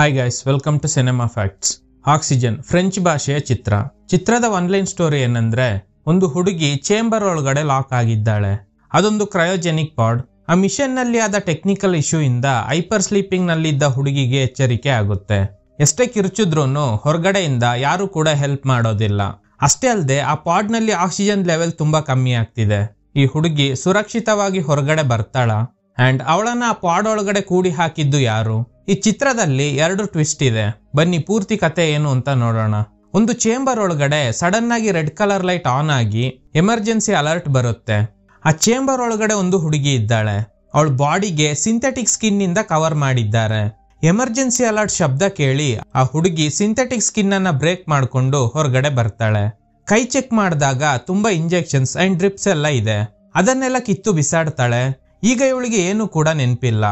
hi guys welcome to cinema facts oxygen French ಭಾಷೆಯ ಚಿತ್ರ ಚಿತ್ರದ ಒನ್ಲೈನ್ ಸ್ಟೋರಿ ಏನಂದ್ರೆ ಒಂದು ಹುಡುಗಿ ಚೇಂಬರ್ ಒಳಗಡೆ ಲಾಕ್ ಆಗಿದ್ದಾಳೆ ಅದೊಂದು ಕ್ರಯೋಜೆನಿಕ್ ಪಾಡ್ ಆ ಮಿಷನ್ ನಲ್ಲಿ ಆದ ಟೆಕ್ನಿಕಲ್ ಇಶ್ಯೂ ಇಂದ ಹೈಪರ್ ಸ್ಲೀಪಿಂಗ್ ನಲ್ಲಿದ್ದ ಹುಡುಗಿಗೆ ಎಚ್ಚರಿಕೆ ಆಗುತ್ತೆ ಎಷ್ಟೇ ಕಿರುಚಿದ್ರು ಹೊರಗಡೆಯಿಂದ ಯಾರು ಕೂಡ ಹೆಲ್ಪ್ ಮಾಡೋದಿಲ್ಲ ಅಷ್ಟೇ ಅಲ್ಲದೆ ಆ ಪಾಡ್ ನಲ್ಲಿ ಆಕ್ಸಿಜನ್ ಲೆವೆಲ್ ತುಂಬಾ ಕಮ್ಮಿ ಆಗ್ತಿದೆ ಈ ಹುಡುಗಿ ಸುರಕ್ಷಿತವಾಗಿ ಹೊರಗಡೆ ಬರ್ತಾಳ ಅಂಡ್ ಅವಳನ್ನ ಆ ಪಾಡ್ ಒಳಗಡೆ ಕೂಡಿ ಹಾಕಿದ್ದು ಯಾರು ಈ ಚಿತ್ರದಲ್ಲಿ ಎರಡು ಟ್ವಿಸ್ಟ್ ಇದೆ ಬನ್ನಿ ಪೂರ್ತಿ ಕತೆ ಏನು ಅಂತ ನೋಡೋಣ ಒಂದು ಚೇಂಬರ್ ಒಳಗಡೆ ಸಡನ್ ಆಗಿ ರೆಡ್ ಕಲರ್ ಲೈಟ್ ಆನ್ ಆಗಿ ಎಮರ್ಜೆನ್ಸಿ ಅಲರ್ಟ್ ಬರುತ್ತೆ ಆ ಚೇಂಬರ್ ಒಳಗಡೆ ಒಂದು ಹುಡುಗಿ ಇದ್ದಾಳೆ ಅವಳ ಬಾಡಿಗೆ ಸಿಂಥೆಟಿಕ್ ಸ್ಕಿನ್ ಇಂದ ಕವರ್ ಮಾಡಿದ್ದಾರೆ ಎಮರ್ಜೆನ್ಸಿ ಅಲರ್ಟ್ ಶಬ್ದ ಕೇಳಿ ಆ ಹುಡುಗಿ ಸಿಂಥೆಟಿಕ್ ಸ್ಕಿನ್ ಅನ್ನ ಬ್ರೇಕ್ ಮಾಡಿಕೊಂಡು ಹೊರಗಡೆ ಬರ್ತಾಳೆ ಕೈ ಚೆಕ್ ಮಾಡಿದಾಗ ತುಂಬಾ ಇಂಜೆಕ್ಷನ್ಸ್ ಅಂಡ್ ಡ್ರಿಪ್ಸ್ ಎಲ್ಲ ಇದೆ ಅದನ್ನೆಲ್ಲ ಕಿತ್ತು ಬಿಸಾಡ್ತಾಳೆ ಈಗ ಇವಳಿಗೆ ಏನು ಕೂಡ ನೆನಪಿಲ್ಲ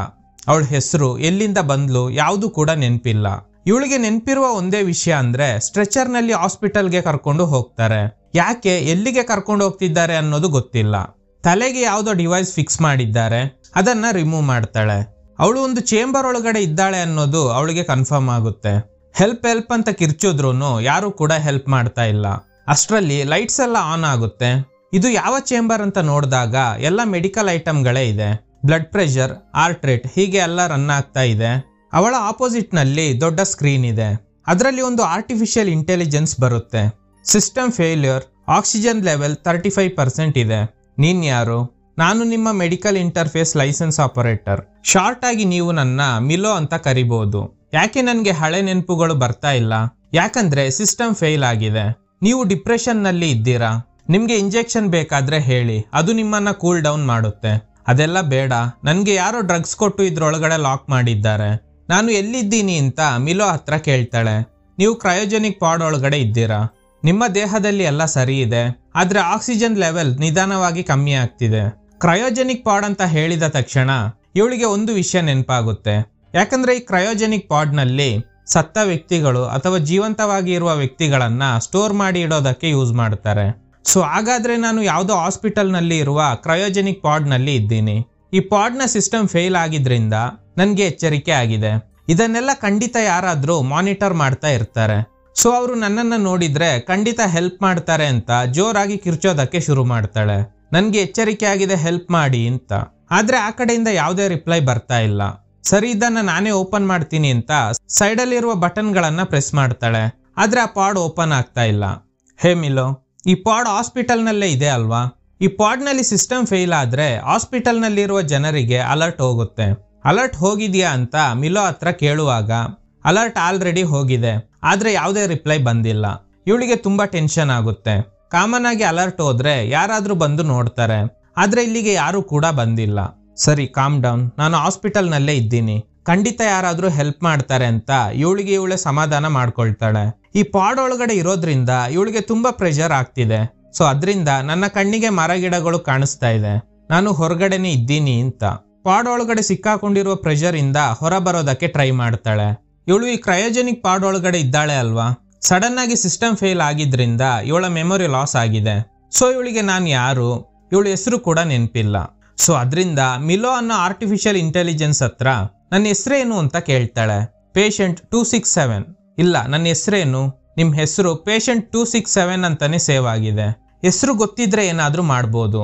ಅವಳ ಹೆಸರು ಎಲ್ಲಿಂದ ಬಂದ್ಲು ಯಾವುದು ಕೂಡ ನೆನಪಿಲ್ಲ ಇವಳಿಗೆ ನೆನಪಿರುವ ಒಂದೇ ವಿಷಯ ಅಂದ್ರೆ ಸ್ಟ್ರೆಚರ್ ನಲ್ಲಿ ಹಾಸ್ಪಿಟಲ್ಗೆ ಕರ್ಕೊಂಡು ಹೋಗ್ತಾರೆ ಯಾಕೆ ಎಲ್ಲಿಗೆ ಕರ್ಕೊಂಡು ಹೋಗ್ತಿದ್ದಾರೆ ಅನ್ನೋದು ಗೊತ್ತಿಲ್ಲ ತಲೆಗೆ ಯಾವುದೋ ಡಿವೈಸ್ ಫಿಕ್ಸ್ ಮಾಡಿದ್ದಾರೆ ಅದನ್ನ ರಿಮೂವ್ ಮಾಡ್ತಾಳೆ ಅವಳು ಒಂದು ಚೇಂಬರ್ ಒಳಗಡೆ ಇದ್ದಾಳೆ ಅನ್ನೋದು ಅವಳಿಗೆ ಕನ್ಫರ್ಮ್ ಆಗುತ್ತೆ ಹೆಲ್ಪ್ ಹೆಲ್ಪ್ ಅಂತ ಕಿರ್ಚಿದ್ರು ಯಾರು ಕೂಡ ಹೆಲ್ಪ್ ಮಾಡ್ತಾ ಇಲ್ಲ ಅಷ್ಟರಲ್ಲಿ ಲೈಟ್ಸ್ ಎಲ್ಲ ಆನ್ ಆಗುತ್ತೆ ಇದು ಯಾವ ಚೇಂಬರ್ ಅಂತ ನೋಡಿದಾಗ ಎಲ್ಲ ಮೆಡಿಕಲ್ ಐಟಮ್ಗಳೇ ಇದೆ ಬ್ಲಡ್ ಪ್ರೆಷರ್ ಹಾರ್ಟ್ ರೇಟ್ ಹೀಗೆ ಎಲ್ಲ ರನ್ ಆಗ್ತಾ ಇದೆ ಅವಳ ಆಪೋಸಿಟ್ನಲ್ಲಿ ದೊಡ್ಡ ಸ್ಕ್ರೀನ್ ಇದೆ ಅದರಲ್ಲಿ ಒಂದು ಆರ್ಟಿಫಿಷಿಯಲ್ ಇಂಟೆಲಿಜೆನ್ಸ್ ಬರುತ್ತೆ system failure oxygen level thirty five percent ಇದೆ ನೀನ್ ಯಾರು ನಾನು ನಿಮ್ಮ medical interface license operator short ಆಗಿ ನೀವು ನನ್ನ ಮಿಲೋ ಅಂತ ಕರಿಬಹುದು ಯಾಕೆ ನನಗೆ ಹಳೆ ನೆನಪುಗಳು ಬರ್ತಾ ಇಲ್ಲ ಯಾಕಂದ್ರೆ ಸಿಸ್ಟಮ್ ಫೇಲ್ ಆಗಿದೆ ನೀವು ಡಿಪ್ರೆಷನ್ನಲ್ಲಿ ಇದ್ದೀರಾ ನಿಮಗೆ ಇಂಜೆಕ್ಷನ್ ಬೇಕಾದ್ರೆ ಹೇಳಿ ಅದು ನಿಮ್ಮನ್ನ ಕೂಲ್ ಡೌನ್ ಮಾಡುತ್ತೆ ಅದೆಲ್ಲ ಬೇಡ ನನಗೆ ಯಾರೋ ಡ್ರಗ್ಸ್ ಕೊಟ್ಟು ಇದ್ರೊಳಗಡೆ ಲಾಕ್ ಮಾಡಿದ್ದಾರೆ ನಾನು ಎಲ್ಲಿದ್ದೀನಿ ಅಂತ ಮಿಲೋ ಹತ್ರ ಕೇಳ್ತಾಳೆ ನೀವು ಕ್ರಯೋಜೆನಿಕ್ ಪಾಡ್ ಒಳಗಡೆ ಇದ್ದೀರಾ ನಿಮ್ಮ ದೇಹದಲ್ಲಿ ಎಲ್ಲ ಸರಿ ಇದೆ ಆದರೆ ಆಕ್ಸಿಜನ್ ಲೆವೆಲ್ ನಿಧಾನವಾಗಿ ಕಮ್ಮಿ ಆಗ್ತಿದೆ ಕ್ರಯೋಜೆನಿಕ್ ಪಾಡ್ ಅಂತ ಹೇಳಿದ ತಕ್ಷಣ ಇವಳಿಗೆ ಒಂದು ವಿಷಯ ನೆನಪಾಗುತ್ತೆ ಯಾಕಂದ್ರೆ ಈ ಕ್ರಯೋಜೆನಿಕ್ ಪಾಡ್ನಲ್ಲಿ ಸತ್ತ ವ್ಯಕ್ತಿಗಳು ಅಥವಾ ಜೀವಂತವಾಗಿ ಇರುವ ವ್ಯಕ್ತಿಗಳನ್ನು ಸ್ಟೋರ್ ಮಾಡಿ ಇಡೋದಕ್ಕೆ ಯೂಸ್ ಮಾಡ್ತಾರೆ ಸೊ ಹಾಗಾದರೆ ನಾನು ಯಾವುದೋ ಹಾಸ್ಪಿಟಲ್ನಲ್ಲಿ ಇರುವ ಕ್ರಯೋಜೆನಿಕ್ ಪಾಡ್ನಲ್ಲಿ ಇದ್ದೀನಿ ಈ ಪಾಡ್ನ ಸಿಸ್ಟಮ್ ಫೇಲ್ ಆಗಿದ್ರಿಂದ ನನಗೆ ಎಚ್ಚರಿಕೆ ಆಗಿದೆ ಇದನ್ನೆಲ್ಲ ಖಂಡಿತ ಯಾರಾದರೂ ಮಾನಿಟರ್ ಮಾಡ್ತಾ ಇರ್ತಾರೆ ಸೊ ಅವರು ನನ್ನನ್ನು ನೋಡಿದರೆ ಖಂಡಿತ ಹೆಲ್ಪ್ ಮಾಡ್ತಾರೆ ಅಂತ ಜೋರಾಗಿ ಕಿರ್ಚೋದಕ್ಕೆ ಶುರು ಮಾಡ್ತಾಳೆ ನನಗೆ ಎಚ್ಚರಿಕೆ ಆಗಿದೆ ಹೆಲ್ಪ್ ಮಾಡಿ ಅಂತ ಆದರೆ ಆ ಕಡೆಯಿಂದ ಯಾವುದೇ ರಿಪ್ಲೈ ಬರ್ತಾ ಇಲ್ಲ ಸರಿ ಇದನ್ನು ನಾನೇ ಓಪನ್ ಮಾಡ್ತೀನಿ ಅಂತ ಸೈಡಲ್ಲಿರುವ ಬಟನ್ಗಳನ್ನು ಪ್ರೆಸ್ ಮಾಡ್ತಾಳೆ ಆದರೆ ಆ ಪಾಡ್ ಓಪನ್ ಆಗ್ತಾ ಇಲ್ಲ ಹೇ ಮಿಲೋ ಈ ಪಾಡ್ ಹಾಸ್ಪಿಟಲ್ನಲ್ಲೇ ಇದೆ ಅಲ್ವಾ ಈ ಪಾಡ್ನಲ್ಲಿ ಸಿಸ್ಟಮ್ ಫೇಲ್ ಆದರೆ ಹಾಸ್ಪಿಟಲ್ನಲ್ಲಿರುವ ಜನರಿಗೆ ಅಲರ್ಟ್ ಹೋಗುತ್ತೆ ಅಲರ್ಟ್ ಹೋಗಿದೆಯಾ ಅಂತ ಮಿಲೋ ಹತ್ರ ಕೇಳುವಾಗ ಅಲರ್ಟ್ ಆಲ್ರೆಡಿ ಹೋಗಿದೆ ಆದರೆ ಯಾವುದೇ ರಿಪ್ಲೈ ಬಂದಿಲ್ಲ ಇವಳಿಗೆ ತುಂಬ ಟೆನ್ಷನ್ ಆಗುತ್ತೆ ಕಾಮನ್ ಆಗಿ ಅಲರ್ಟ್ ಹೋದರೆ ಯಾರಾದರೂ ಬಂದು ನೋಡ್ತಾರೆ ಆದರೆ ಇಲ್ಲಿಗೆ ಯಾರೂ ಕೂಡ ಬಂದಿಲ್ಲ ಸರಿ ಕಾಮ್ ಡೌನ್ ನಾನು ಹಾಸ್ಪಿಟಲ್ನಲ್ಲೇ ಇದ್ದೀನಿ ಖಂಡಿತ ಯಾರಾದರೂ ಹೆಲ್ಪ್ ಮಾಡ್ತಾರೆ ಅಂತ ಇವಳಿಗೆ ಇವಳೆ ಸಮಾಧಾನ ಮಾಡ್ಕೊಳ್ತಾಳೆ ಈ ಪಾಡ್ ಒಳಗಡೆ ಇರೋದ್ರಿಂದ ಇವಳಿಗೆ ತುಂಬಾ ಪ್ರೆಷರ್ ಆಗ್ತಿದೆ ಸೊ ಅದರಿಂದ ನನ್ನ ಕಣ್ಣಿಗೆ ಮರ ಗಿಡಗಳು ಕಾಣಿಸ್ತಾ ಇದೆ ನಾನು ಹೊರಗಡೆನೆ ಇದ್ದೀನಿ ಅಂತ ಪಾಡ್ ಒಳಗಡೆ ಸಿಕ್ಕಾಕೊಂಡಿರುವ ಪ್ರೆಷರ್ ಇಂದ ಹೊರ ಬರೋದಕ್ಕೆ ಟ್ರೈ ಮಾಡ್ತಾಳೆ ಇವಳು ಈ ಕ್ರಯೋಜೆನಿಕ್ ಪಾಡ್ ಒಳಗಡೆ ಇದ್ದಾಳೆ ಅಲ್ವಾ ಸಡನ್ ಆಗಿ ಸಿಸ್ಟಮ್ ಫೇಲ್ ಆಗಿದ್ರಿಂದ ಇವಳ ಮೆಮೊರಿ ಲಾಸ್ ಆಗಿದೆ ಸೊ ಇವಳಿಗೆ ನಾನು ಯಾರು ಇವಳ ಹೆಸರು ಕೂಡ ನೆನಪಿಲ್ಲ ಸೊ ಅದರಿಂದ ಮಿಲೋ ಅನ್ನೋ ಆರ್ಟಿಫಿಷಿಯಲ್ ಇಂಟೆಲಿಜೆನ್ಸ್ ಹತ್ರ ನನ್ನ ಹೆಸರೇನು ಅಂತ ಕೇಳ್ತಾಳೆ ಪೇಷಂಟ್ ಟೂ ಸಿಕ್ಸ್ ಸೆವೆನ್ ಇಲ್ಲ ನನ್ನ ಹೆಸರೇನು ನಿಮ್ಮ ಹೆಸರು ಪೇಷಂಟ್ ಟೂ ಸಿಕ್ಸ್ ಸೆವೆನ್ ಅಂತಾನೆ ಸೇವ್ ಆಗಿದೆ ಹೆಸರು ಗೊತ್ತಿದ್ರೆ ಏನಾದರೂ ಮಾಡ್ಬೋದು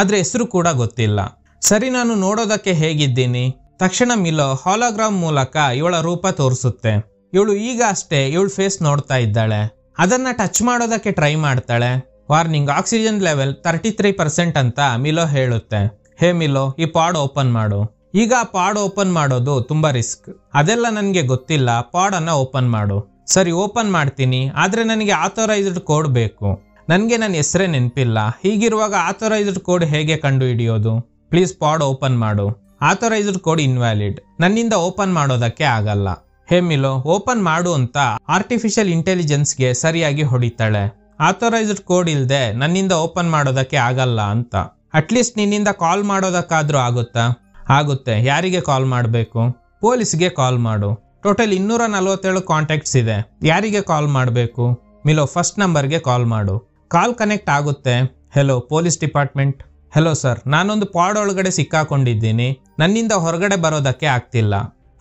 ಆದರೆ ಹೆಸರು ಕೂಡ ಗೊತ್ತಿಲ್ಲ ಸರಿ ನಾನು ನೋಡೋದಕ್ಕೆ ಹೇಗಿದ್ದೀನಿ ತಕ್ಷಣ ಮಿಲೋ ಹಾಲೋಗ್ರಾಮ್ ಮೂಲಕ ಇವಳ ರೂಪ ತೋರಿಸುತ್ತೆ ಇವಳು ಈಗ ಅಷ್ಟೇ ಇವಳ ಫೇಸ್ ನೋಡ್ತಾ ಇದ್ದಾಳೆ ಅದನ್ನ ಟಚ್ ಮಾಡೋದಕ್ಕೆ ಟ್ರೈ ಮಾಡ್ತಾಳೆ warning oxygen level thirty three percent ಅಂತ ಮಿಲೋ ಹೇಳುತ್ತೆ ಹೇ ಮಿಲೋ ಈ ಪಾಡ್ ಓಪನ್ ಮಾಡು ಈಗ ಪಾಡ್ ಓಪನ್ ಮಾಡೋದು ತುಂಬ ರಿಸ್ಕ್ ಅದೆಲ್ಲ ನನಗೆ ಗೊತ್ತಿಲ್ಲ ಪಾಡನ್ನು ಓಪನ್ ಮಾಡು ಸರಿ ಓಪನ್ ಮಾಡ್ತೀನಿ ಆದರೆ ನನಗೆ ಆಥೋರೈಸ್ಡ್ ಕೋಡ್ ಬೇಕು ನನಗೆ ನನ್ನ ಹೆಸರೇ ನೆನಪಿಲ್ಲ ಹೀಗಿರುವಾಗ ಆಥೋರೈಸ್ಡ್ ಕೋಡ್ ಹೇಗೆ ಕಂಡು ಹಿಡಿಯೋದು ಪ್ಲೀಸ್ ಪಾಡ್ ಓಪನ್ ಮಾಡು ಆಥೋರೈಸ್ಡ್ ಕೋಡ್ ಇನ್ವ್ಯಾಲಿಡ್ ನನ್ನಿಂದ ಓಪನ್ ಮಾಡೋದಕ್ಕೆ ಆಗಲ್ಲ ಹೇಮಿಲೋ ಓಪನ್ ಮಾಡು ಅಂತ ಆರ್ಟಿಫಿಷಿಯಲ್ ಇಂಟೆಲಿಜೆನ್ಸ್ಗೆ ಸರಿಯಾಗಿ ಹೊಡಿತಾಳೆ ಆಥರೈಸ್ಡ್ ಕೋಡ್ ಇಲ್ಲದೆ ನನ್ನಿಂದ ಓಪನ್ ಮಾಡೋದಕ್ಕೆ ಆಗಲ್ಲ ಅಂತ ಅಟ್ಲೀಸ್ಟ್ ನಿನ್ನಿಂದ ಕಾಲ್ ಮಾಡೋದಕ್ಕಾದ್ರೂ ಆಗುತ್ತಾ ಆಗುತ್ತೆ ಯಾರಿಗೆ ಕಾಲ್ ಮಾಡಬೇಕು ಪೊಲೀಸ್ಗೆ ಕಾಲ್ ಮಾಡು ಟೋಟಲ್ ಇನ್ನೂರ ನಲವತ್ತೇಳು ಕಾಂಟ್ಯಾಕ್ಟ್ಸ್ ಇದೆ ಯಾರಿಗೆ ಕಾಲ್ ಮಾಡಬೇಕು ಮಿಲೋ ಫಸ್ಟ್ ನಂಬರ್ಗೆ ಕಾಲ್ ಮಾಡು ಕಾಲ್ ಕನೆಕ್ಟ್ ಆಗುತ್ತೆ hello police department hello sir ನಾನೊಂದು ಪಾಡ್ ಒಳಗಡೆ ಸಿಕ್ಕಾಕೊಂಡಿದ್ದೀನಿ ನನ್ನಿಂದ ಹೊರಗಡೆ ಬರೋದಕ್ಕೆ ಆಗ್ತಿಲ್ಲ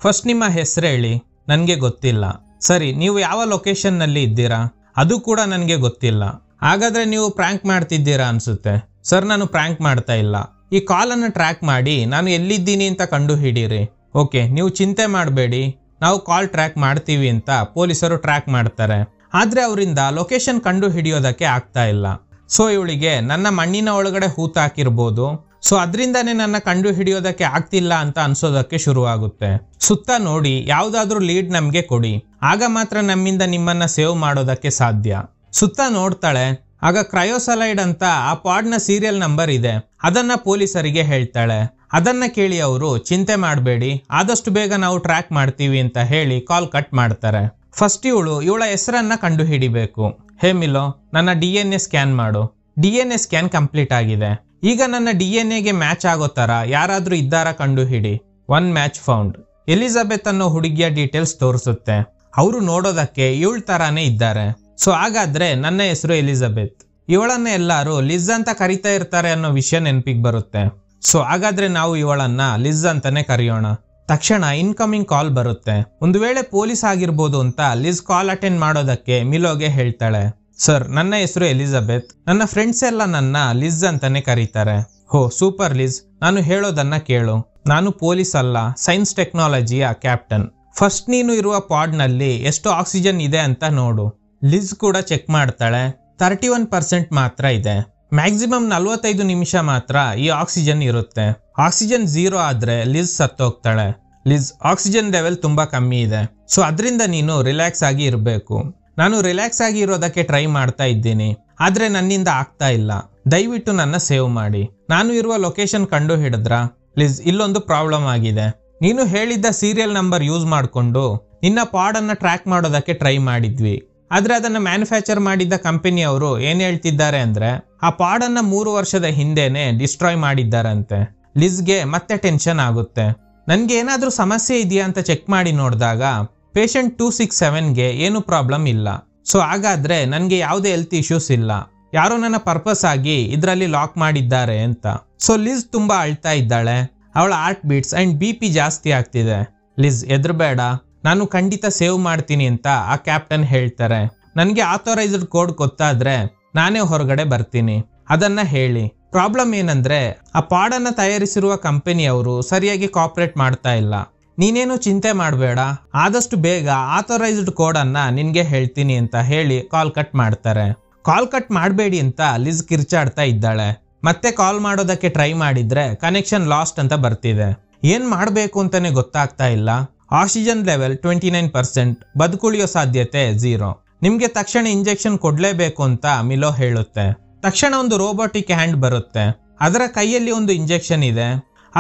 ಫಸ್ಟ್ ನಿಮ್ಮ ಹೆಸರು ಹೇಳಿ ನನಗೆ ಗೊತ್ತಿಲ್ಲ ಸರಿ ನೀವು ಯಾವ ಲೊಕೇಶನ್ನಲ್ಲಿ ಇದ್ದೀರಾ ಅದು ಕೂಡ ನನಗೆ ಗೊತ್ತಿಲ್ಲ ಹಾಗಾದರೆ ನೀವು ಪ್ರ್ಯಾಂಕ್ ಮಾಡ್ತಿದ್ದೀರಾ ಅನಿಸುತ್ತೆ ಸರ್ ನಾನು ಪ್ರ್ಯಾಂಕ್ ಮಾಡ್ತಾ ಇಲ್ಲ ಈ ಕಾಲನ್ನು ಟ್ರ್ಯಾಕ್ ಮಾಡಿ ನಾನು ಎಲ್ಲಿದ್ದೀನಿ ಅಂತ ಕಂಡು ಹಿಡೀರಿ ಓಕೆ ನೀವು ಚಿಂತೆ ಮಾಡಬೇಡಿ ನಾವು ಕಾಲ್ ಟ್ರ್ಯಾಕ್ ಮಾಡ್ತೀವಿ ಅಂತ ಪೊಲೀಸರು ಟ್ರ್ಯಾಕ್ ಮಾಡ್ತಾರೆ ಆದರೆ ಅವರಿಂದ ಲೊಕೇಶನ್ ಕಂಡು ಹಿಡಿಯೋದಕ್ಕೆ ಆಗ್ತಾ ಇಲ್ಲ ಸೊ ಇವಳಿಗೆ ನನ್ನ ಮಣ್ಣಿನ ಒಳಗಡೆ ಹೂತಾಕಿರ್ಬೋದು ಸೊ ಅದರಿಂದನೇ ನನ್ನ ಕಂಡು ಹಿಡಿಯೋದಕ್ಕೆ ಆಗ್ತಿಲ್ಲ ಅಂತ ಅನ್ಸೋದಕ್ಕೆ ಶುರುವಾಗುತ್ತೆ ಸುತ್ತ ನೋಡಿ ಯಾವುದಾದ್ರೂ ಲೀಡ್ ನಮಗೆ ಕೊಡಿ ಆಗ ಮಾತ್ರ ನಮ್ಮಿಂದ ನಿಮ್ಮನ್ನ ಸೇವ್ ಮಾಡೋದಕ್ಕೆ ಸಾಧ್ಯ ಸುತ್ತ ನೋಡ್ತಾಳೆ ಆಗ ಕ್ರಯೋಸಲೈಡ್ ಅಂತ ಆ ಪಾಡ್ನ ಸೀರಿಯಲ್ ನಂಬರ್ ಇದೆ ಅದನ್ನ ಪೊಲೀಸರಿಗೆ ಹೇಳ್ತಾಳೆ ಅದನ್ನ ಕೇಳಿ ಅವರು ಚಿಂತೆ ಮಾಡಬೇಡಿ ಆದಷ್ಟು ಬೇಗ ನಾವು ಟ್ರ್ಯಾಕ್ ಮಾಡ್ತೀವಿ ಅಂತ ಹೇಳಿ ಕಾಲ್ ಕಟ್ ಮಾಡ್ತಾರೆ ಫಸ್ಟ್ ಇವಳು ಇವಳ ಹೆಸರನ್ನ ಕಂಡು ಹಿಡಿಬೇಕು ಹೇ ಮಿಲೋ ನನ್ನ ಡಿ ಎನ್ ಎ ಸ್ಕ್ಯಾನ್ ಮಾಡು D N A scan complete ಆಗಿದೆ ಈಗ ನನ್ನ ಡಿ ಎನ್ ಎಗೆ ಮ್ಯಾಚ್ ಆಗೋ ತರ ಯಾರಾದರೂ ಇದ್ದಾರಾ ಕಂಡು ಹಿಡಿ ಒನ್ ಮ್ಯಾಚ್ ಫೌಂಡ್ ಎಲಿಜಬೆತ್ ಅನ್ನೋ ಹುಡುಗಿಯ ಡೀಟೇಲ್ಸ್ ತೋರಿಸುತ್ತೆ ಅವರು ನೋಡೋದಕ್ಕೆ ಇವಳ ತರಾನೇ ಇದ್ದಾರೆ ಸೊ ಹಾಗಾದ್ರೆ ನನ್ನ ಹೆಸರು ಎಲಿಜಬೆತ್ ಇವಳನ್ನ ಎಲ್ಲರೂ ಲಿಜ್ ಅಂತ ಕರಿತಾ ಇರ್ತಾರೆ ಅನ್ನೋ ವಿಷಯ ನೆನಪಿಗೆ ಬರುತ್ತೆ ಸೊ ಹಾಗಾದ್ರೆ ನಾವು ಇವಳನ್ನ ಲಿಜ್ ಅಂತಾನೆ ಕರೆಯೋಣ ತಕ್ಷಣ ಇನ್ಕಮಿಂಗ್ ಕಾಲ್ ಬರುತ್ತೆ ಒಂದು ವೇಳೆ ಪೊಲೀಸ್ ಆಗಿರ್ಬೋದು ಅಂತ ಲಿಜ್ ಕಾಲ್ ಅಟೆಂಡ್ ಮಾಡೋದಕ್ಕೆ ಮಿಲೋಗೆ ಹೇಳ್ತಾಳೆ ಸರ್ ನನ್ನ ಹೆಸರು ಎಲಿಜಬೆತ್ ನನ್ನ ಫ್ರೆಂಡ್ಸ್ ಎಲ್ಲ ನನ್ನ ಲಿಜ್ ಅಂತಾನೆ ಕರೀತಾರೆ ಹೋ ಸೂಪರ್ ಲಿಜ್ ನಾನು ಹೇಳೋದನ್ನ ಕೇಳು ನಾನು ಪೊಲೀಸ್ ಅಲ್ಲ ಸೈನ್ಸ್ ಟೆಕ್ನಾಲಜಿಯ ಕ್ಯಾಪ್ಟನ್ ಫಸ್ಟ್ ನೀನು ಇರುವ ಪಾಡ್ನಲ್ಲಿ ಎಷ್ಟು ಆಕ್ಸಿಜನ್ ಇದೆ ಅಂತ ನೋಡು ಲಿಸ್ ಕೂಡ ಚೆಕ್ ಮಾಡ್ತಾಳೆ ತರ್ಟಿ ಒನ್ ಪರ್ಸೆಂಟ್ ಮಾತ್ರ ಇದೆ ಮ್ಯಾಕ್ಸಿಮಮ್ ನಲ್ವತ್ತೈದು ನಿಮಿಷ ಮಾತ್ರ ಈ ಆಕ್ಸಿಜನ್ ಇರುತ್ತೆ ಆಕ್ಸಿಜನ್ ಝೀರೋ ಆದರೆ ಲಿಸ್ ಸತ್ತೋಗ್ತಾಳೆ ಲಿಸ್ ಆಕ್ಸಿಜನ್ ಲೆವೆಲ್ ತುಂಬ ಕಮ್ಮಿ ಇದೆ ಸೊ ಅದರಿಂದ ನೀನು ರಿಲ್ಯಾಕ್ಸ್ ಆಗಿ ಇರಬೇಕು ನಾನು ರಿಲ್ಯಾಕ್ಸ್ ಆಗಿ ಇರೋದಕ್ಕೆ ಟ್ರೈ ಮಾಡ್ತಾ ಇದ್ದೀನಿ ಆದ್ರೆ ನನ್ನಿಂದ ಆಗ್ತಾ ಇಲ್ಲ ದಯವಿಟ್ಟು ನನ್ನ ಸೇವ್ ಮಾಡಿ ನಾನು ಇರುವ ಲೊಕೇಶನ್ ಕಂಡು ಹಿಡಿದ್ರ ಲಿಸ್ ಇಲ್ಲೊಂದು ಪ್ರಾಬ್ಲಮ್ ಆಗಿದೆ ನೀನು ಹೇಳಿದ್ದ ಸೀರಿಯಲ್ ನಂಬರ್ ಯೂಸ್ ಮಾಡಿಕೊಂಡು ನಿನ್ನ ಪಾಡನ್ನು ಟ್ರ್ಯಾಕ್ ಮಾಡೋದಕ್ಕೆ ಟ್ರೈ ಮಾಡಿದ್ವಿ ಆದರೆ ಅದನ್ನು ಮ್ಯಾನುಫ್ಯಾಕ್ಚರ್ ಮಾಡಿದ್ದ ಕಂಪನಿಯವರು ಏನು ಹೇಳ್ತಿದ್ದಾರೆ ಅಂದರೆ ಆ ಪಾಡನ್ನು ಮೂರು ವರ್ಷದ ಹಿಂದೆನೆ ಡಿಸ್ಟ್ರಾಯ್ ಮಾಡಿದ್ದಾರಂತೆ ಲಿಸ್ಗೆ ಮತ್ತೆ ಟೆನ್ಷನ್ ಆಗುತ್ತೆ ನನಗೆ ಏನಾದರೂ ಸಮಸ್ಯೆ ಇದೆಯಾ ಅಂತ ಚೆಕ್ ಮಾಡಿ ನೋಡಿದಾಗ ಪೇಷಂಟ್ ಟೂ ಸಿಕ್ಸ್ ಸೆವೆನ್ಗೆ ಏನು ಪ್ರಾಬ್ಲಮ್ ಇಲ್ಲ ಸೊ ಹಾಗಾದರೆ ನನಗೆ ಯಾವುದೇ ಹೆಲ್ತ್ ಇಶ್ಯೂಸ್ ಇಲ್ಲ ಯಾರೋ ನನ್ನ ಪರ್ಪಸ್ ಆಗಿ ಇದರಲ್ಲಿ ಲಾಕ್ ಮಾಡಿದ್ದಾರೆ ಅಂತ ಸೊ ಲಿಸ್ ತುಂಬ ಅಳ್ತಾ ಇದ್ದಾಳೆ ಅವಳ heart beats and B P ಜಾಸ್ತಿ ಆಗ್ತಿದೆ ಲಿಸ್ ಎದ್ರಬೇಡ ನಾನು ಖಂಡಿತ ಸೇವ್ ಮಾಡ್ತೀನಿ ಅಂತ ಆ ಕ್ಯಾಪ್ಟನ್ ಹೇಳ್ತಾರೆ ನನಗೆ ಆಥೋರೈಸ್ಡ್ ಕೋಡ್ ಗೊತ್ತಾದ್ರೆ ನಾನೇ ಹೊರಗಡೆ ಬರ್ತೀನಿ ಅದನ್ನ ಹೇಳಿ ಪ್ರಾಬ್ಲಮ್ ಏನಂದ್ರೆ ಆ ಪಾಡನ್ನ ತಯಾರಿಸಿರುವ ಕಂಪನಿಯವರು ಸರಿಯಾಗಿ ಕಾಪರೇಟ್ ಮಾಡ್ತಾ ಇಲ್ಲ ನೀನೇನು ಚಿಂತೆ ಮಾಡಬೇಡ ಆದಷ್ಟು ಬೇಗ ಆಥೋರೈಸ್ಡ್ ಕೋಡನ್ನು ನಿನಗೆ ಹೇಳ್ತೀನಿ ಅಂತ ಹೇಳಿ ಕಾಲ್ ಕಟ್ ಮಾಡ್ತಾರೆ ಕಾಲ್ ಕಟ್ ಮಾಡಬೇಡಿ ಅಂತ ಲಿಸ್ ಕಿರ್ಚಾಡ್ತಾ ಇದ್ದಾಳೆ ಮತ್ತೆ ಕಾಲ್ ಮಾಡೋದಕ್ಕೆ ಟ್ರೈ ಮಾಡಿದ್ರೆ ಕನೆಕ್ಷನ್ ಲಾಸ್ಟ್ ಅಂತ ಬರ್ತಿದೆ ಏನು ಮಾಡಬೇಕು ಅಂತಾನೆ ಗೊತ್ತಾಗ್ತಾ ಇಲ್ಲ oxygen level twenty nine percent ಬದುಕುಳಿಯೋ ಸಾಧ್ಯತೆ ಝೀರೋ ನಿಮಗೆ ತಕ್ಷಣ ಇಂಜೆಕ್ಷನ್ ಕೊಡಲೇಬೇಕು ಅಂತ ಮಿಲೋ ಹೇಳುತ್ತೆ ತಕ್ಷಣ ಒಂದು ರೋಬೋಟಿಕ್ ಹ್ಯಾಂಡ್ ಬರುತ್ತೆ ಅದರ ಕೈಯಲ್ಲಿ ಒಂದು ಇಂಜೆಕ್ಷನ್ ಇದೆ